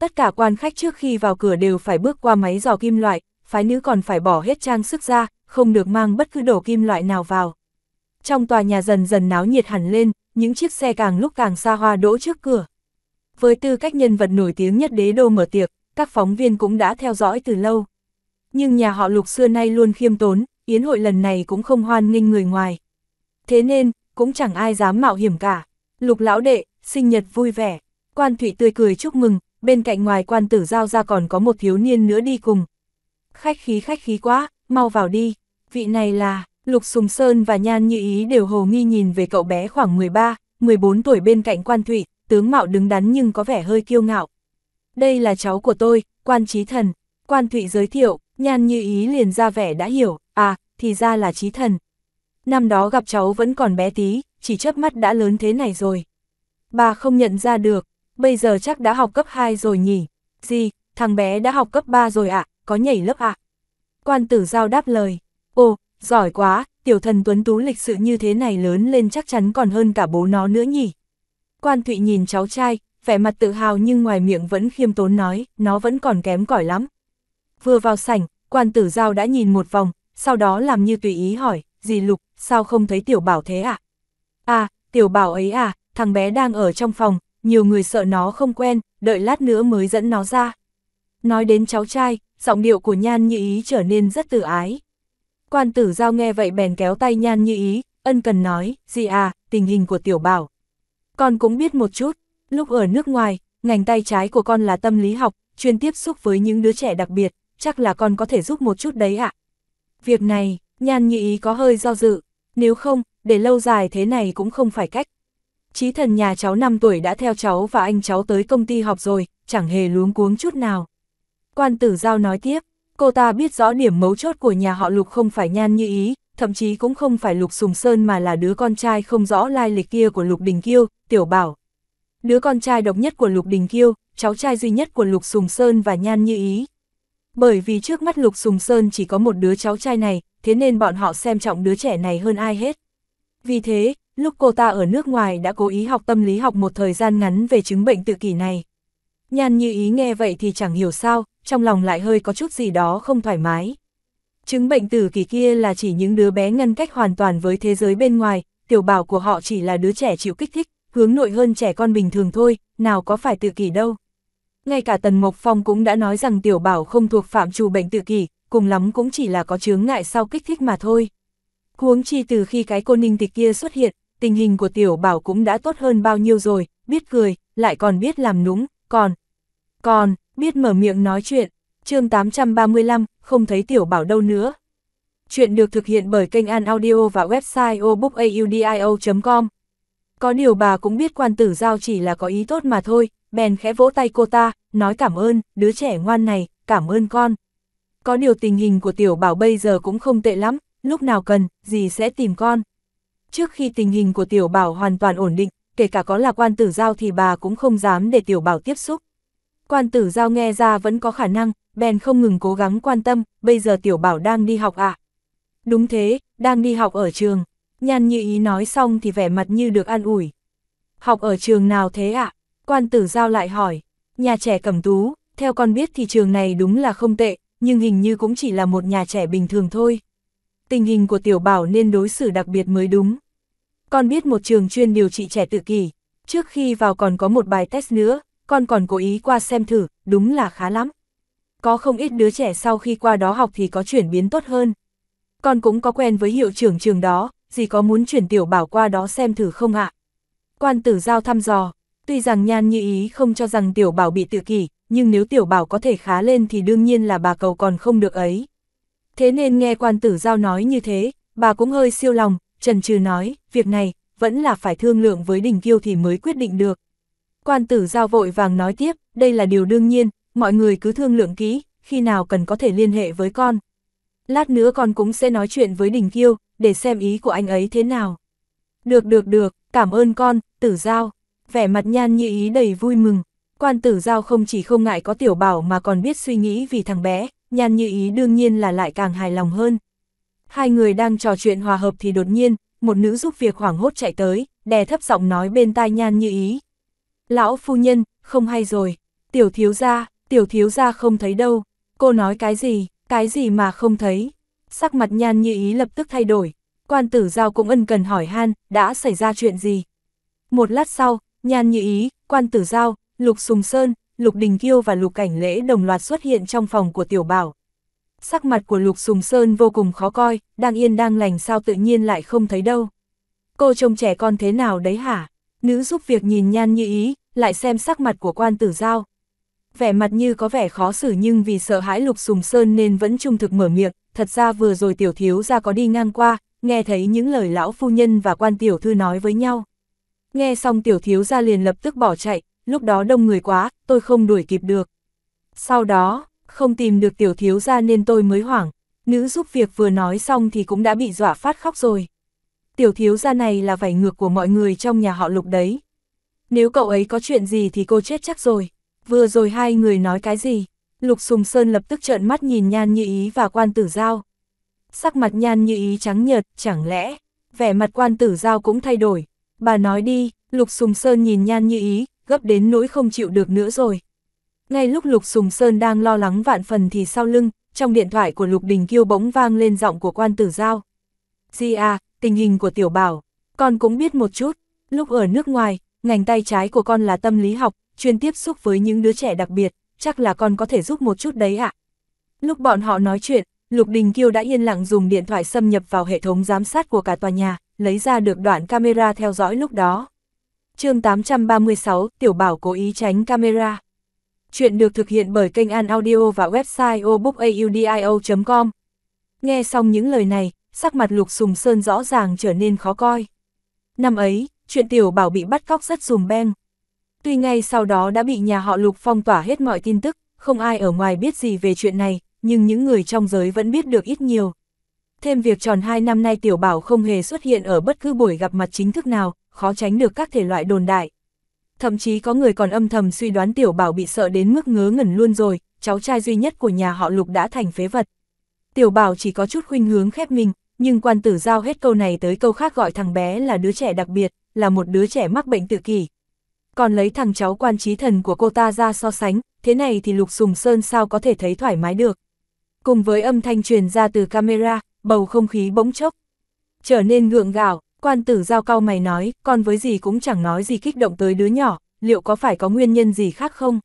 Tất cả quan khách trước khi vào cửa đều phải bước qua máy dò kim loại, phái nữ còn phải bỏ hết trang sức ra, không được mang bất cứ đồ kim loại nào vào trong tòa nhà dần dần náo nhiệt hẳn lên, những chiếc xe càng lúc càng xa hoa đỗ trước cửa. Với tư cách nhân vật nổi tiếng nhất đế đô mở tiệc, các phóng viên cũng đã theo dõi từ lâu. Nhưng nhà họ lục xưa nay luôn khiêm tốn, yến hội lần này cũng không hoan nghênh người ngoài. Thế nên, cũng chẳng ai dám mạo hiểm cả. Lục lão đệ, sinh nhật vui vẻ, quan thủy tươi cười chúc mừng, bên cạnh ngoài quan tử giao ra còn có một thiếu niên nữa đi cùng. Khách khí khách khí quá, mau vào đi, vị này là, Lục Sùng Sơn và Nhan Như Ý đều hồ nghi nhìn về cậu bé khoảng 13, 14 tuổi bên cạnh Quan Thụy, tướng mạo đứng đắn nhưng có vẻ hơi kiêu ngạo. Đây là cháu của tôi, Quan Trí Thần. Quan Thụy giới thiệu, Nhan Như Ý liền ra vẻ đã hiểu, à, thì ra là Trí Thần. Năm đó gặp cháu vẫn còn bé tí, chỉ chớp mắt đã lớn thế này rồi. Bà không nhận ra được, bây giờ chắc đã học cấp 2 rồi nhỉ. Gì, thằng bé đã học cấp 3 rồi ạ, có nhảy lớp ạ. Quan tử giao đáp lời, ồ, giỏi quá, tiểu thần tuấn tú lịch sự như thế này lớn lên chắc chắn còn hơn cả bố nó nữa nhỉ. Quan Thụy nhìn cháu trai, vẻ mặt tự hào nhưng ngoài miệng vẫn khiêm tốn nói, nó vẫn còn kém cỏi lắm. Vừa vào sảnh, quan tử giao đã nhìn một vòng, sau đó làm như tùy ý hỏi, gì Lục, sao không thấy tiểu bảo thế ạ? À? à, tiểu bảo ấy à, thằng bé đang ở trong phòng, nhiều người sợ nó không quen, đợi lát nữa mới dẫn nó ra. Nói đến cháu trai, giọng điệu của Nhan như ý trở nên rất từ ái. Quan tử giao nghe vậy bèn kéo tay nhan như ý, ân cần nói, gì à, tình hình của tiểu bảo. Con cũng biết một chút, lúc ở nước ngoài, ngành tay trái của con là tâm lý học, chuyên tiếp xúc với những đứa trẻ đặc biệt, chắc là con có thể giúp một chút đấy ạ. Việc này, nhan như ý có hơi do dự, nếu không, để lâu dài thế này cũng không phải cách. Chí thần nhà cháu 5 tuổi đã theo cháu và anh cháu tới công ty học rồi, chẳng hề luống cuống chút nào. Quan tử giao nói tiếp, Cô ta biết rõ điểm mấu chốt của nhà họ Lục không phải nhan như ý, thậm chí cũng không phải Lục Sùng Sơn mà là đứa con trai không rõ lai lịch kia của Lục Đình Kiêu, Tiểu Bảo. Đứa con trai độc nhất của Lục Đình Kiêu, cháu trai duy nhất của Lục Sùng Sơn và Nhan Như Ý. Bởi vì trước mắt Lục Sùng Sơn chỉ có một đứa cháu trai này, thế nên bọn họ xem trọng đứa trẻ này hơn ai hết. Vì thế, lúc cô ta ở nước ngoài đã cố ý học tâm lý học một thời gian ngắn về chứng bệnh tự kỷ này. Nhan Như Ý nghe vậy thì chẳng hiểu sao, trong lòng lại hơi có chút gì đó không thoải mái. Chứng bệnh tử kỳ kia là chỉ những đứa bé ngăn cách hoàn toàn với thế giới bên ngoài, tiểu bảo của họ chỉ là đứa trẻ chịu kích thích, hướng nội hơn trẻ con bình thường thôi, nào có phải tự kỷ đâu. Ngay cả Tần Mộc Phong cũng đã nói rằng tiểu bảo không thuộc phạm trù bệnh tự kỷ, cùng lắm cũng chỉ là có chướng ngại sau kích thích mà thôi. Huống chi từ khi cái cô ninh tịch kia xuất hiện, tình hình của tiểu bảo cũng đã tốt hơn bao nhiêu rồi, biết cười, lại còn biết làm núng, còn, còn, biết mở miệng nói chuyện, chương 835, không thấy tiểu bảo đâu nữa. Chuyện được thực hiện bởi kênh An Audio và website obookaudio.com. Có điều bà cũng biết quan tử giao chỉ là có ý tốt mà thôi, bèn khẽ vỗ tay cô ta, nói cảm ơn, đứa trẻ ngoan này, cảm ơn con. Có điều tình hình của tiểu bảo bây giờ cũng không tệ lắm, lúc nào cần, gì sẽ tìm con. Trước khi tình hình của tiểu bảo hoàn toàn ổn định, kể cả có là quan tử giao thì bà cũng không dám để tiểu bảo tiếp xúc. Quan tử giao nghe ra vẫn có khả năng, bèn không ngừng cố gắng quan tâm, bây giờ tiểu bảo đang đi học À? Đúng thế, đang đi học ở trường. Nhan như ý nói xong thì vẻ mặt như được an ủi. Học ở trường nào thế ạ? À? Quan tử giao lại hỏi. Nhà trẻ cẩm tú, theo con biết thì trường này đúng là không tệ, nhưng hình như cũng chỉ là một nhà trẻ bình thường thôi. Tình hình của tiểu bảo nên đối xử đặc biệt mới đúng. Con biết một trường chuyên điều trị trẻ tự kỷ, trước khi vào còn có một bài test nữa, con còn cố ý qua xem thử, đúng là khá lắm. Có không ít đứa trẻ sau khi qua đó học thì có chuyển biến tốt hơn. Con cũng có quen với hiệu trưởng trường đó, gì có muốn chuyển tiểu bảo qua đó xem thử không ạ? Quan tử giao thăm dò, tuy rằng nhan như ý không cho rằng tiểu bảo bị tự kỷ, nhưng nếu tiểu bảo có thể khá lên thì đương nhiên là bà cầu còn không được ấy. Thế nên nghe quan tử giao nói như thế, bà cũng hơi siêu lòng, trần trừ nói, việc này, vẫn là phải thương lượng với đình kiêu thì mới quyết định được. Quan tử giao vội vàng nói tiếp, đây là điều đương nhiên, mọi người cứ thương lượng ký. khi nào cần có thể liên hệ với con. Lát nữa con cũng sẽ nói chuyện với Đình Kiêu, để xem ý của anh ấy thế nào. Được được được, cảm ơn con, tử giao. Vẻ mặt nhan như ý đầy vui mừng. Quan tử giao không chỉ không ngại có tiểu bảo mà còn biết suy nghĩ vì thằng bé, nhan như ý đương nhiên là lại càng hài lòng hơn. Hai người đang trò chuyện hòa hợp thì đột nhiên, một nữ giúp việc hoảng hốt chạy tới, đè thấp giọng nói bên tai nhan như ý, Lão phu nhân, không hay rồi, tiểu thiếu gia, tiểu thiếu gia không thấy đâu, cô nói cái gì, cái gì mà không thấy. Sắc mặt nhan như ý lập tức thay đổi, quan tử giao cũng ân cần hỏi han, đã xảy ra chuyện gì. Một lát sau, nhan như ý, quan tử giao, lục sùng sơn, lục đình kiêu và lục cảnh lễ đồng loạt xuất hiện trong phòng của tiểu bảo. Sắc mặt của lục sùng sơn vô cùng khó coi, đang yên đang lành sao tự nhiên lại không thấy đâu. Cô trông trẻ con thế nào đấy hả? Nữ giúp việc nhìn nhan như ý, lại xem sắc mặt của quan tử giao. Vẻ mặt như có vẻ khó xử nhưng vì sợ hãi lục sùng sơn nên vẫn trung thực mở miệng, thật ra vừa rồi tiểu thiếu ra có đi ngang qua, nghe thấy những lời lão phu nhân và quan tiểu thư nói với nhau. Nghe xong tiểu thiếu ra liền lập tức bỏ chạy, lúc đó đông người quá, tôi không đuổi kịp được. Sau đó, không tìm được tiểu thiếu ra nên tôi mới hoảng, nữ giúp việc vừa nói xong thì cũng đã bị dọa phát khóc rồi tiểu thiếu gia này là vảy ngược của mọi người trong nhà họ lục đấy. Nếu cậu ấy có chuyện gì thì cô chết chắc rồi. Vừa rồi hai người nói cái gì? Lục Sùng Sơn lập tức trợn mắt nhìn Nhan Như Ý và quan tử giao. Sắc mặt Nhan Như Ý trắng nhợt, chẳng lẽ, vẻ mặt quan tử giao cũng thay đổi. Bà nói đi, Lục Sùng Sơn nhìn Nhan Như Ý, gấp đến nỗi không chịu được nữa rồi. Ngay lúc Lục Sùng Sơn đang lo lắng vạn phần thì sau lưng, trong điện thoại của Lục Đình Kiêu bỗng vang lên giọng của quan tử giao. Di à, tình hình của tiểu bảo, con cũng biết một chút, lúc ở nước ngoài, ngành tay trái của con là tâm lý học, chuyên tiếp xúc với những đứa trẻ đặc biệt, chắc là con có thể giúp một chút đấy ạ. Lúc bọn họ nói chuyện, Lục Đình Kiêu đã yên lặng dùng điện thoại xâm nhập vào hệ thống giám sát của cả tòa nhà, lấy ra được đoạn camera theo dõi lúc đó. chương 836, Tiểu Bảo cố ý tránh camera. Chuyện được thực hiện bởi kênh An Audio và website obookaudio.com. Nghe xong những lời này, sắc mặt Lục Sùng Sơn rõ ràng trở nên khó coi. Năm ấy, chuyện tiểu bảo bị bắt cóc rất dùm beng. Tuy ngay sau đó đã bị nhà họ Lục phong tỏa hết mọi tin tức, không ai ở ngoài biết gì về chuyện này, nhưng những người trong giới vẫn biết được ít nhiều. Thêm việc tròn 2 năm nay tiểu bảo không hề xuất hiện ở bất cứ buổi gặp mặt chính thức nào, khó tránh được các thể loại đồn đại. Thậm chí có người còn âm thầm suy đoán tiểu bảo bị sợ đến mức ngớ ngẩn luôn rồi, cháu trai duy nhất của nhà họ Lục đã thành phế vật. Tiểu bảo chỉ có chút khuynh hướng khép mình, nhưng quan tử giao hết câu này tới câu khác gọi thằng bé là đứa trẻ đặc biệt, là một đứa trẻ mắc bệnh tự kỷ. Còn lấy thằng cháu quan trí thần của cô ta ra so sánh, thế này thì Lục Sùng Sơn sao có thể thấy thoải mái được. Cùng với âm thanh truyền ra từ camera, bầu không khí bỗng chốc. Trở nên ngượng gạo, quan tử giao cao mày nói, con với gì cũng chẳng nói gì kích động tới đứa nhỏ, liệu có phải có nguyên nhân gì khác không?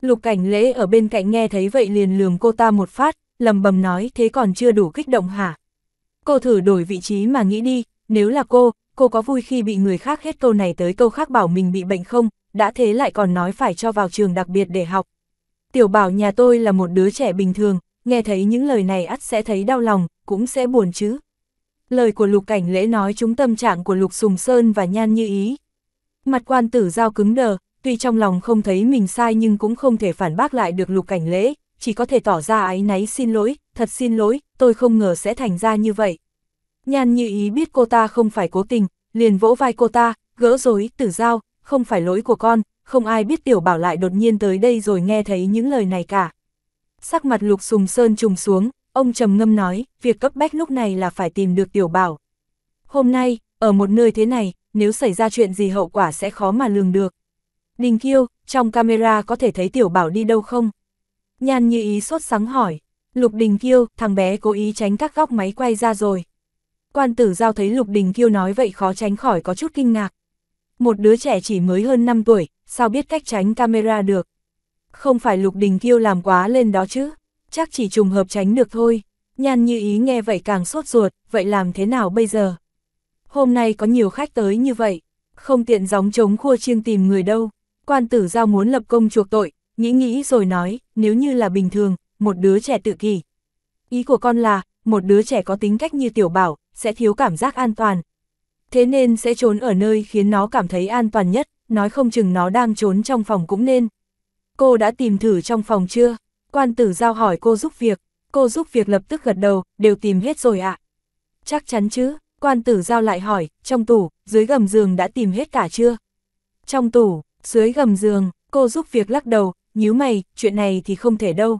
Lục cảnh lễ ở bên cạnh nghe thấy vậy liền lườm cô ta một phát, lầm bầm nói thế còn chưa đủ kích động hả? Cô thử đổi vị trí mà nghĩ đi, nếu là cô, cô có vui khi bị người khác hết câu này tới câu khác bảo mình bị bệnh không, đã thế lại còn nói phải cho vào trường đặc biệt để học. Tiểu bảo nhà tôi là một đứa trẻ bình thường, nghe thấy những lời này ắt sẽ thấy đau lòng, cũng sẽ buồn chứ. Lời của Lục Cảnh Lễ nói chúng tâm trạng của Lục Sùng Sơn và Nhan Như Ý. Mặt quan tử giao cứng đờ, tuy trong lòng không thấy mình sai nhưng cũng không thể phản bác lại được Lục Cảnh Lễ, chỉ có thể tỏ ra ái náy xin lỗi, thật xin lỗi, tôi không ngờ sẽ thành ra như vậy. Nhan như ý biết cô ta không phải cố tình, liền vỗ vai cô ta, gỡ rối tử giao, không phải lỗi của con, không ai biết tiểu bảo lại đột nhiên tới đây rồi nghe thấy những lời này cả. Sắc mặt lục sùng sơn trùng xuống, ông trầm ngâm nói, việc cấp bách lúc này là phải tìm được tiểu bảo. Hôm nay, ở một nơi thế này, nếu xảy ra chuyện gì hậu quả sẽ khó mà lường được. Đình Kiêu, trong camera có thể thấy tiểu bảo đi đâu không? Nhan như ý sốt sắng hỏi. Lục Đình Kiêu, thằng bé cố ý tránh các góc máy quay ra rồi. Quan tử giao thấy Lục Đình Kiêu nói vậy khó tránh khỏi có chút kinh ngạc. Một đứa trẻ chỉ mới hơn 5 tuổi, sao biết cách tránh camera được? Không phải Lục Đình Kiêu làm quá lên đó chứ, chắc chỉ trùng hợp tránh được thôi. Nhan như ý nghe vậy càng sốt ruột, vậy làm thế nào bây giờ? Hôm nay có nhiều khách tới như vậy, không tiện gióng trống khua chiêng tìm người đâu. Quan tử giao muốn lập công chuộc tội, nghĩ nghĩ rồi nói, nếu như là bình thường, một đứa trẻ tự kỷ. Ý của con là, một đứa trẻ có tính cách như tiểu bảo, sẽ thiếu cảm giác an toàn. Thế nên sẽ trốn ở nơi khiến nó cảm thấy an toàn nhất, nói không chừng nó đang trốn trong phòng cũng nên. Cô đã tìm thử trong phòng chưa? Quan tử giao hỏi cô giúp việc, cô giúp việc lập tức gật đầu, đều tìm hết rồi ạ. Chắc chắn chứ, quan tử giao lại hỏi, trong tủ, dưới gầm giường đã tìm hết cả chưa? Trong tủ, dưới gầm giường, cô giúp việc lắc đầu, nhíu mày, chuyện này thì không thể đâu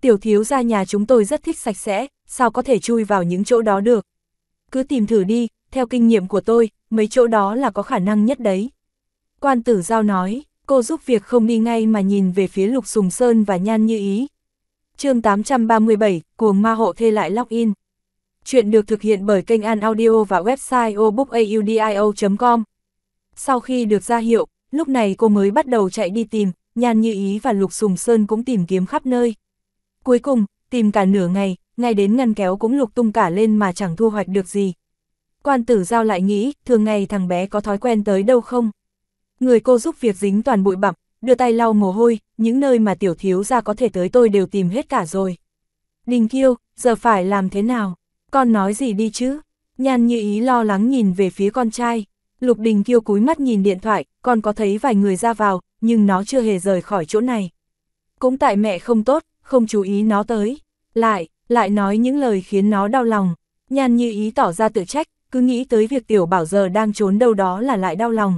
tiểu thiếu gia nhà chúng tôi rất thích sạch sẽ, sao có thể chui vào những chỗ đó được. Cứ tìm thử đi, theo kinh nghiệm của tôi, mấy chỗ đó là có khả năng nhất đấy. Quan tử giao nói, cô giúp việc không đi ngay mà nhìn về phía Lục Sùng Sơn và Nhan Như Ý. chương 837, cuồng ma hộ thê lại login. Chuyện được thực hiện bởi kênh An Audio và website obookaudio.com. Sau khi được ra hiệu, lúc này cô mới bắt đầu chạy đi tìm, Nhan Như Ý và Lục Sùng Sơn cũng tìm kiếm khắp nơi. Cuối cùng, tìm cả nửa ngày, ngay đến ngăn kéo cũng lục tung cả lên mà chẳng thu hoạch được gì. Quan tử giao lại nghĩ, thường ngày thằng bé có thói quen tới đâu không? Người cô giúp việc dính toàn bụi bặm, đưa tay lau mồ hôi, những nơi mà tiểu thiếu ra có thể tới tôi đều tìm hết cả rồi. Đình kiêu, giờ phải làm thế nào? Con nói gì đi chứ? Nhan như ý lo lắng nhìn về phía con trai. Lục đình kiêu cúi mắt nhìn điện thoại, con có thấy vài người ra vào, nhưng nó chưa hề rời khỏi chỗ này. Cũng tại mẹ không tốt, không chú ý nó tới, lại, lại nói những lời khiến nó đau lòng. Nhan như ý tỏ ra tự trách, cứ nghĩ tới việc tiểu bảo giờ đang trốn đâu đó là lại đau lòng.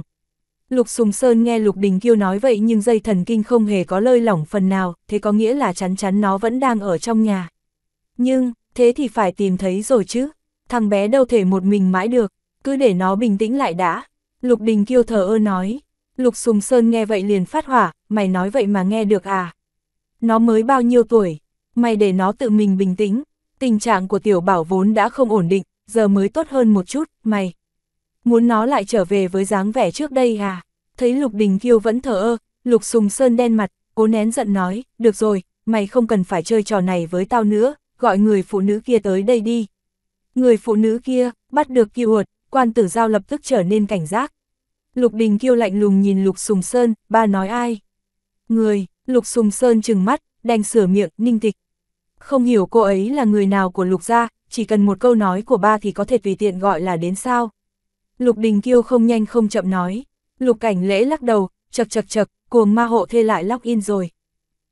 Lục Sùng Sơn nghe Lục Đình Kiêu nói vậy nhưng dây thần kinh không hề có lơi lỏng phần nào, thế có nghĩa là chắn chắn nó vẫn đang ở trong nhà. Nhưng, thế thì phải tìm thấy rồi chứ, thằng bé đâu thể một mình mãi được, cứ để nó bình tĩnh lại đã. Lục Đình Kiêu thờ ơ nói, Lục Sùng Sơn nghe vậy liền phát hỏa, mày nói vậy mà nghe được à. Nó mới bao nhiêu tuổi? May để nó tự mình bình tĩnh. Tình trạng của tiểu bảo vốn đã không ổn định, giờ mới tốt hơn một chút, mày. Muốn nó lại trở về với dáng vẻ trước đây à? Thấy Lục Đình Kiêu vẫn thở ơ, Lục Sùng Sơn đen mặt, cố nén giận nói, được rồi, mày không cần phải chơi trò này với tao nữa, gọi người phụ nữ kia tới đây đi. Người phụ nữ kia, bắt được kiêu uột, quan tử giao lập tức trở nên cảnh giác. Lục Đình Kiêu lạnh lùng nhìn Lục Sùng Sơn, ba nói ai? Người, Lục Sùng Sơn trừng mắt, đành sửa miệng, ninh tịch. Không hiểu cô ấy là người nào của Lục gia, chỉ cần một câu nói của ba thì có thể tùy tiện gọi là đến sao. Lục Đình Kiêu không nhanh không chậm nói. Lục Cảnh Lễ lắc đầu, chật chật chật, cuồng ma hộ thê lại lóc in rồi.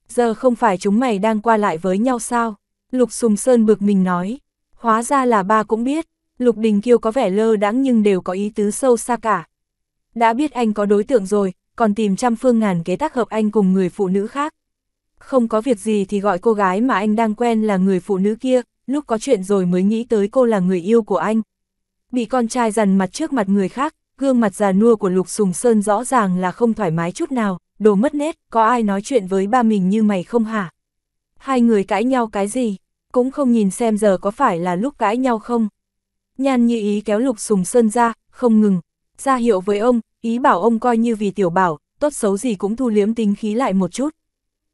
Giờ không phải chúng mày đang qua lại với nhau sao? Lục Sùng Sơn bực mình nói. Hóa ra là ba cũng biết, Lục Đình Kiêu có vẻ lơ đãng nhưng đều có ý tứ sâu xa cả. Đã biết anh có đối tượng rồi, còn tìm trăm phương ngàn kế tác hợp anh cùng người phụ nữ khác. Không có việc gì thì gọi cô gái mà anh đang quen là người phụ nữ kia, lúc có chuyện rồi mới nghĩ tới cô là người yêu của anh. Bị con trai dằn mặt trước mặt người khác, gương mặt già nua của Lục Sùng Sơn rõ ràng là không thoải mái chút nào, đồ mất nết, có ai nói chuyện với ba mình như mày không hả? Hai người cãi nhau cái gì? Cũng không nhìn xem giờ có phải là lúc cãi nhau không? Nhan như ý kéo Lục Sùng Sơn ra, không ngừng, ra hiệu với ông, ý bảo ông coi như vì tiểu bảo, tốt xấu gì cũng thu liếm tính khí lại một chút.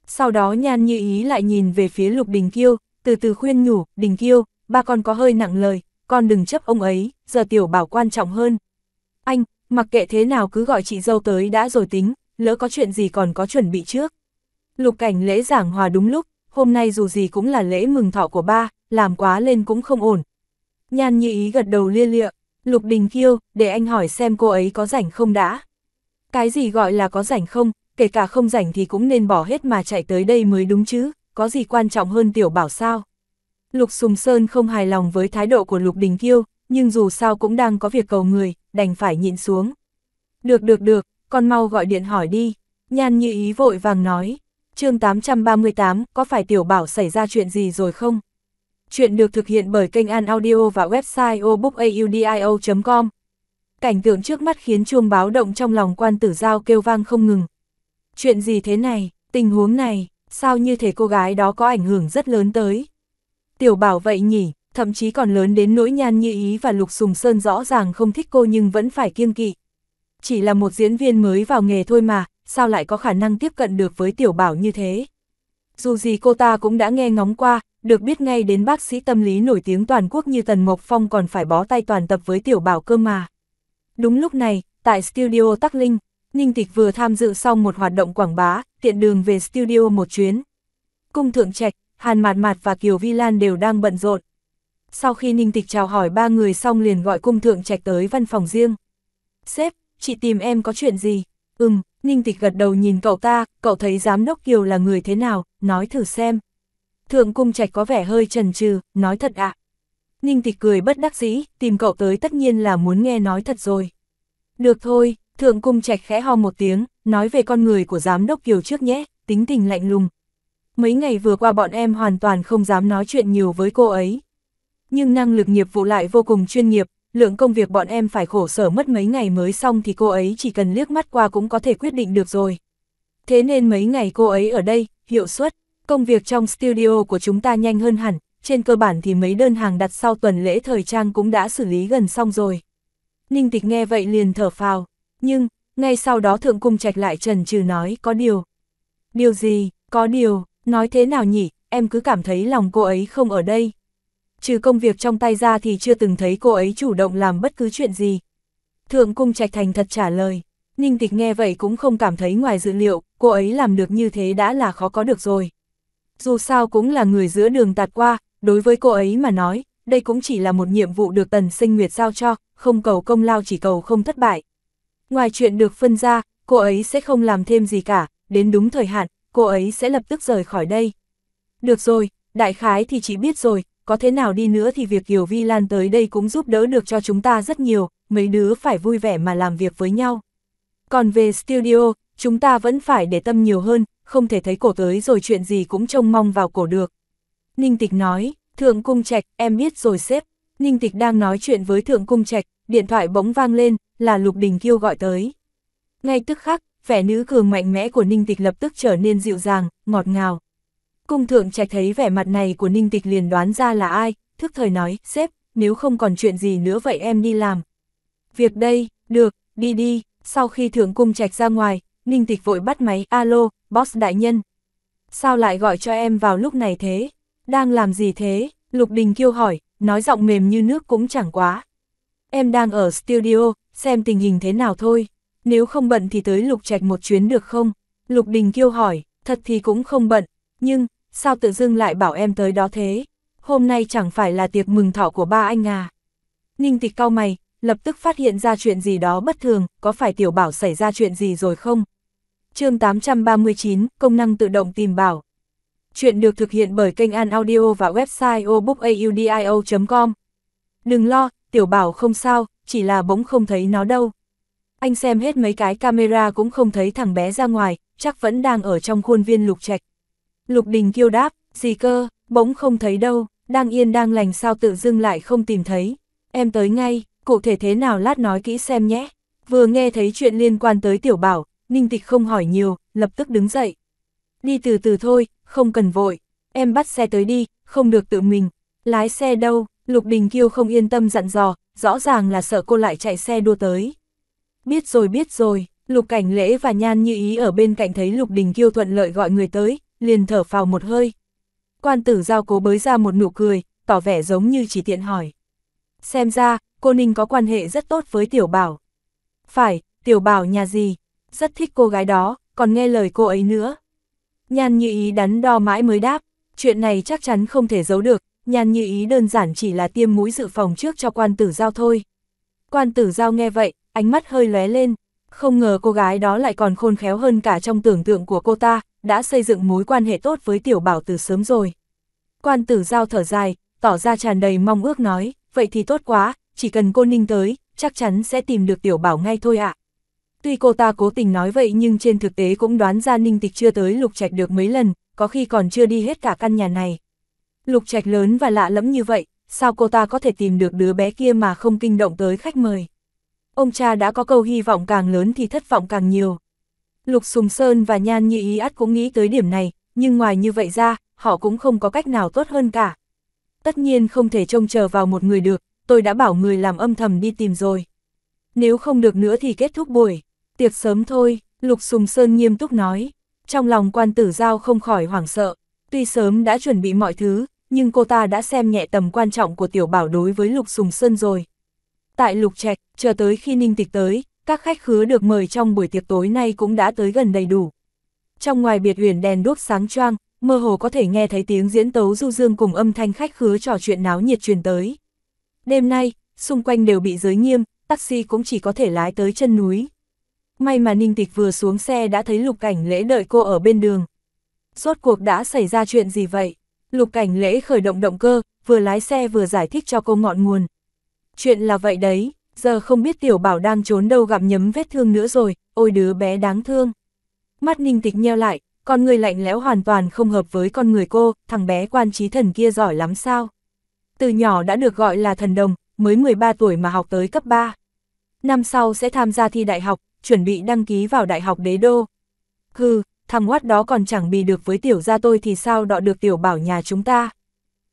Sau đó nhan như ý lại nhìn về phía lục đình kiêu, từ từ khuyên nhủ, đình kiêu, ba con có hơi nặng lời, con đừng chấp ông ấy, giờ tiểu bảo quan trọng hơn. Anh, mặc kệ thế nào cứ gọi chị dâu tới đã rồi tính, lỡ có chuyện gì còn có chuẩn bị trước. Lục cảnh lễ giảng hòa đúng lúc, hôm nay dù gì cũng là lễ mừng thọ của ba, làm quá lên cũng không ổn. Nhan như ý gật đầu lia lịa, Lục Đình Kiêu, để anh hỏi xem cô ấy có rảnh không đã. Cái gì gọi là có rảnh không, kể cả không rảnh thì cũng nên bỏ hết mà chạy tới đây mới đúng chứ, có gì quan trọng hơn tiểu bảo sao. Lục Sùng Sơn không hài lòng với thái độ của Lục Đình Kiêu, nhưng dù sao cũng đang có việc cầu người, đành phải nhịn xuống. Được được được, con mau gọi điện hỏi đi. Nhan như ý vội vàng nói. chương 838, có phải tiểu bảo xảy ra chuyện gì rồi không? Chuyện được thực hiện bởi kênh An Audio và website obookaudio.com. Cảnh tượng trước mắt khiến chuông báo động trong lòng quan tử giao kêu vang không ngừng. Chuyện gì thế này, tình huống này, sao như thế cô gái đó có ảnh hưởng rất lớn tới. Tiểu bảo vậy nhỉ, thậm chí còn lớn đến nỗi nhan như ý và lục sùng sơn rõ ràng không thích cô nhưng vẫn phải kiêng kỵ. Chỉ là một diễn viên mới vào nghề thôi mà, sao lại có khả năng tiếp cận được với tiểu bảo như thế. Dù gì cô ta cũng đã nghe ngóng qua, được biết ngay đến bác sĩ tâm lý nổi tiếng toàn quốc như Tần Mộc Phong còn phải bó tay toàn tập với tiểu bảo cơ mà. Đúng lúc này, tại studio Tắc Linh, Ninh Tịch vừa tham dự xong một hoạt động quảng bá, tiện đường về studio một chuyến. Cung Thượng Trạch, Hàn Mạt Mạt và Kiều Vi Lan đều đang bận rộn. Sau khi Ninh Tịch chào hỏi ba người xong liền gọi Cung Thượng Trạch tới văn phòng riêng. Sếp, chị tìm em có chuyện gì? Ừm, Ninh Tịch gật đầu nhìn cậu ta, cậu thấy giám đốc Kiều là người thế nào, nói thử xem. Thượng cung trạch có vẻ hơi chần chừ, nói thật ạ. Ninh tịch cười bất đắc dĩ, tìm cậu tới tất nhiên là muốn nghe nói thật rồi. Được thôi, thượng cung trạch khẽ ho một tiếng, nói về con người của giám đốc Kiều trước nhé, tính tình lạnh lùng. Mấy ngày vừa qua bọn em hoàn toàn không dám nói chuyện nhiều với cô ấy. Nhưng năng lực nghiệp vụ lại vô cùng chuyên nghiệp, lượng công việc bọn em phải khổ sở mất mấy ngày mới xong thì cô ấy chỉ cần liếc mắt qua cũng có thể quyết định được rồi. Thế nên mấy ngày cô ấy ở đây, hiệu suất, Công việc trong studio của chúng ta nhanh hơn hẳn, trên cơ bản thì mấy đơn hàng đặt sau tuần lễ thời trang cũng đã xử lý gần xong rồi. Ninh Tịch nghe vậy liền thở phào, nhưng, ngay sau đó Thượng Cung Trạch lại trần trừ nói có điều. Điều gì, có điều, nói thế nào nhỉ, em cứ cảm thấy lòng cô ấy không ở đây. Trừ công việc trong tay ra thì chưa từng thấy cô ấy chủ động làm bất cứ chuyện gì. Thượng Cung Trạch Thành thật trả lời, Ninh Tịch nghe vậy cũng không cảm thấy ngoài dự liệu, cô ấy làm được như thế đã là khó có được rồi dù sao cũng là người giữa đường tạt qua, đối với cô ấy mà nói, đây cũng chỉ là một nhiệm vụ được tần sinh nguyệt giao cho, không cầu công lao chỉ cầu không thất bại. Ngoài chuyện được phân ra, cô ấy sẽ không làm thêm gì cả, đến đúng thời hạn, cô ấy sẽ lập tức rời khỏi đây. Được rồi, đại khái thì chỉ biết rồi, có thế nào đi nữa thì việc Kiều Vi Lan tới đây cũng giúp đỡ được cho chúng ta rất nhiều, mấy đứa phải vui vẻ mà làm việc với nhau. Còn về studio, chúng ta vẫn phải để tâm nhiều hơn, không thể thấy cổ tới rồi chuyện gì cũng trông mong vào cổ được. Ninh Tịch nói, Thượng Cung Trạch, em biết rồi sếp. Ninh Tịch đang nói chuyện với Thượng Cung Trạch, điện thoại bỗng vang lên, là Lục Đình Kiêu gọi tới. Ngay tức khắc, vẻ nữ cường mạnh mẽ của Ninh Tịch lập tức trở nên dịu dàng, ngọt ngào. Cung Thượng Trạch thấy vẻ mặt này của Ninh Tịch liền đoán ra là ai, thức thời nói, sếp, nếu không còn chuyện gì nữa vậy em đi làm. Việc đây, được, đi đi, sau khi Thượng Cung Trạch ra ngoài, Ninh Tịch vội bắt máy, alo, boss đại nhân. Sao lại gọi cho em vào lúc này thế? Đang làm gì thế? Lục Đình kêu hỏi, nói giọng mềm như nước cũng chẳng quá. Em đang ở studio, xem tình hình thế nào thôi. Nếu không bận thì tới Lục Trạch một chuyến được không? Lục Đình kêu hỏi, thật thì cũng không bận, nhưng, sao tự dưng lại bảo em tới đó thế? Hôm nay chẳng phải là tiệc mừng thọ của ba anh à? Ninh tịch cau mày, lập tức phát hiện ra chuyện gì đó bất thường, có phải tiểu bảo xảy ra chuyện gì rồi không? chương 839, công năng tự động tìm bảo. Chuyện được thực hiện bởi kênh An Audio và website obookaudio.com. Đừng lo, tiểu bảo không sao, chỉ là bỗng không thấy nó đâu. Anh xem hết mấy cái camera cũng không thấy thằng bé ra ngoài, chắc vẫn đang ở trong khuôn viên lục trạch. Lục đình kêu đáp, gì cơ, bỗng không thấy đâu, đang yên đang lành sao tự dưng lại không tìm thấy. Em tới ngay, cụ thể thế nào lát nói kỹ xem nhé. Vừa nghe thấy chuyện liên quan tới tiểu bảo, Ninh Tịch không hỏi nhiều, lập tức đứng dậy. Đi từ từ thôi, không cần vội, em bắt xe tới đi, không được tự mình. Lái xe đâu, Lục Đình Kiêu không yên tâm dặn dò, rõ ràng là sợ cô lại chạy xe đua tới. Biết rồi biết rồi, Lục Cảnh Lễ và Nhan Như Ý ở bên cạnh thấy Lục Đình Kiêu thuận lợi gọi người tới, liền thở phào một hơi. Quan tử giao cố bới ra một nụ cười, tỏ vẻ giống như chỉ tiện hỏi. Xem ra, cô Ninh có quan hệ rất tốt với Tiểu Bảo. Phải, Tiểu Bảo nhà gì, rất thích cô gái đó, còn nghe lời cô ấy nữa. Nhan như ý đắn đo mãi mới đáp, chuyện này chắc chắn không thể giấu được, nhan như ý đơn giản chỉ là tiêm mũi dự phòng trước cho quan tử giao thôi. Quan tử giao nghe vậy, ánh mắt hơi lóe lên, không ngờ cô gái đó lại còn khôn khéo hơn cả trong tưởng tượng của cô ta, đã xây dựng mối quan hệ tốt với tiểu bảo từ sớm rồi. Quan tử giao thở dài, tỏ ra tràn đầy mong ước nói, vậy thì tốt quá, chỉ cần cô ninh tới, chắc chắn sẽ tìm được tiểu bảo ngay thôi ạ. À. Tuy cô ta cố tình nói vậy nhưng trên thực tế cũng đoán ra Ninh Tịch chưa tới Lục Trạch được mấy lần, có khi còn chưa đi hết cả căn nhà này. Lục Trạch lớn và lạ lẫm như vậy, sao cô ta có thể tìm được đứa bé kia mà không kinh động tới khách mời. Ông cha đã có câu hy vọng càng lớn thì thất vọng càng nhiều. Lục Sùng Sơn và Nhan Nhị Ý ắt cũng nghĩ tới điểm này, nhưng ngoài như vậy ra, họ cũng không có cách nào tốt hơn cả. Tất nhiên không thể trông chờ vào một người được, tôi đã bảo người làm âm thầm đi tìm rồi. Nếu không được nữa thì kết thúc buổi. Tiệc sớm thôi, Lục Sùng Sơn nghiêm túc nói. Trong lòng quan tử giao không khỏi hoảng sợ, tuy sớm đã chuẩn bị mọi thứ, nhưng cô ta đã xem nhẹ tầm quan trọng của tiểu bảo đối với Lục Sùng Sơn rồi. Tại Lục Trạch, chờ tới khi Ninh Tịch tới, các khách khứa được mời trong buổi tiệc tối nay cũng đã tới gần đầy đủ. Trong ngoài biệt huyền đèn đuốc sáng choang, mơ hồ có thể nghe thấy tiếng diễn tấu du dương cùng âm thanh khách khứa trò chuyện náo nhiệt truyền tới. Đêm nay, xung quanh đều bị giới nghiêm, taxi cũng chỉ có thể lái tới chân núi. May mà Ninh Tịch vừa xuống xe đã thấy Lục Cảnh Lễ đợi cô ở bên đường. Rốt cuộc đã xảy ra chuyện gì vậy? Lục Cảnh Lễ khởi động động cơ, vừa lái xe vừa giải thích cho cô ngọn nguồn. Chuyện là vậy đấy, giờ không biết Tiểu Bảo đang trốn đâu gặp nhấm vết thương nữa rồi, ôi đứa bé đáng thương. Mắt Ninh Tịch nheo lại, con người lạnh lẽo hoàn toàn không hợp với con người cô, thằng bé quan trí thần kia giỏi lắm sao. Từ nhỏ đã được gọi là thần đồng, mới 13 tuổi mà học tới cấp 3. Năm sau sẽ tham gia thi đại học, chuẩn bị đăng ký vào Đại học Đế Đô. Hừ, thằng oát đó còn chẳng bị được với tiểu gia tôi thì sao đọ được tiểu bảo nhà chúng ta.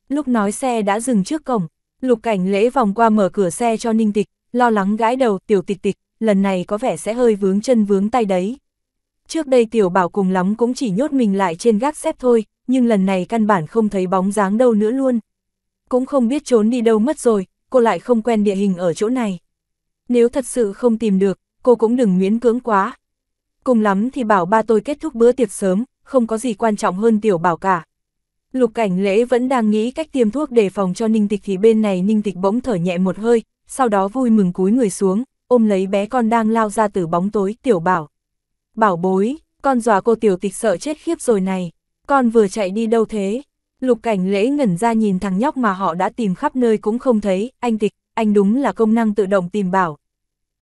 Lúc nói xe đã dừng trước cổng, lục cảnh lễ vòng qua mở cửa xe cho ninh tịch, lo lắng gãi đầu tiểu tịch tịch, lần này có vẻ sẽ hơi vướng chân vướng tay đấy. Trước đây tiểu bảo cùng lắm cũng chỉ nhốt mình lại trên gác xếp thôi, nhưng lần này căn bản không thấy bóng dáng đâu nữa luôn. Cũng không biết trốn đi đâu mất rồi, cô lại không quen địa hình ở chỗ này. Nếu thật sự không tìm được, cô cũng đừng miễn cưỡng quá. Cùng lắm thì bảo ba tôi kết thúc bữa tiệc sớm, không có gì quan trọng hơn tiểu bảo cả. Lục cảnh lễ vẫn đang nghĩ cách tiêm thuốc đề phòng cho ninh tịch thì bên này ninh tịch bỗng thở nhẹ một hơi, sau đó vui mừng cúi người xuống, ôm lấy bé con đang lao ra từ bóng tối, tiểu bảo. Bảo bối, con dọa cô tiểu tịch sợ chết khiếp rồi này, con vừa chạy đi đâu thế? Lục cảnh lễ ngẩn ra nhìn thằng nhóc mà họ đã tìm khắp nơi cũng không thấy, anh tịch, anh đúng là công năng tự động tìm bảo,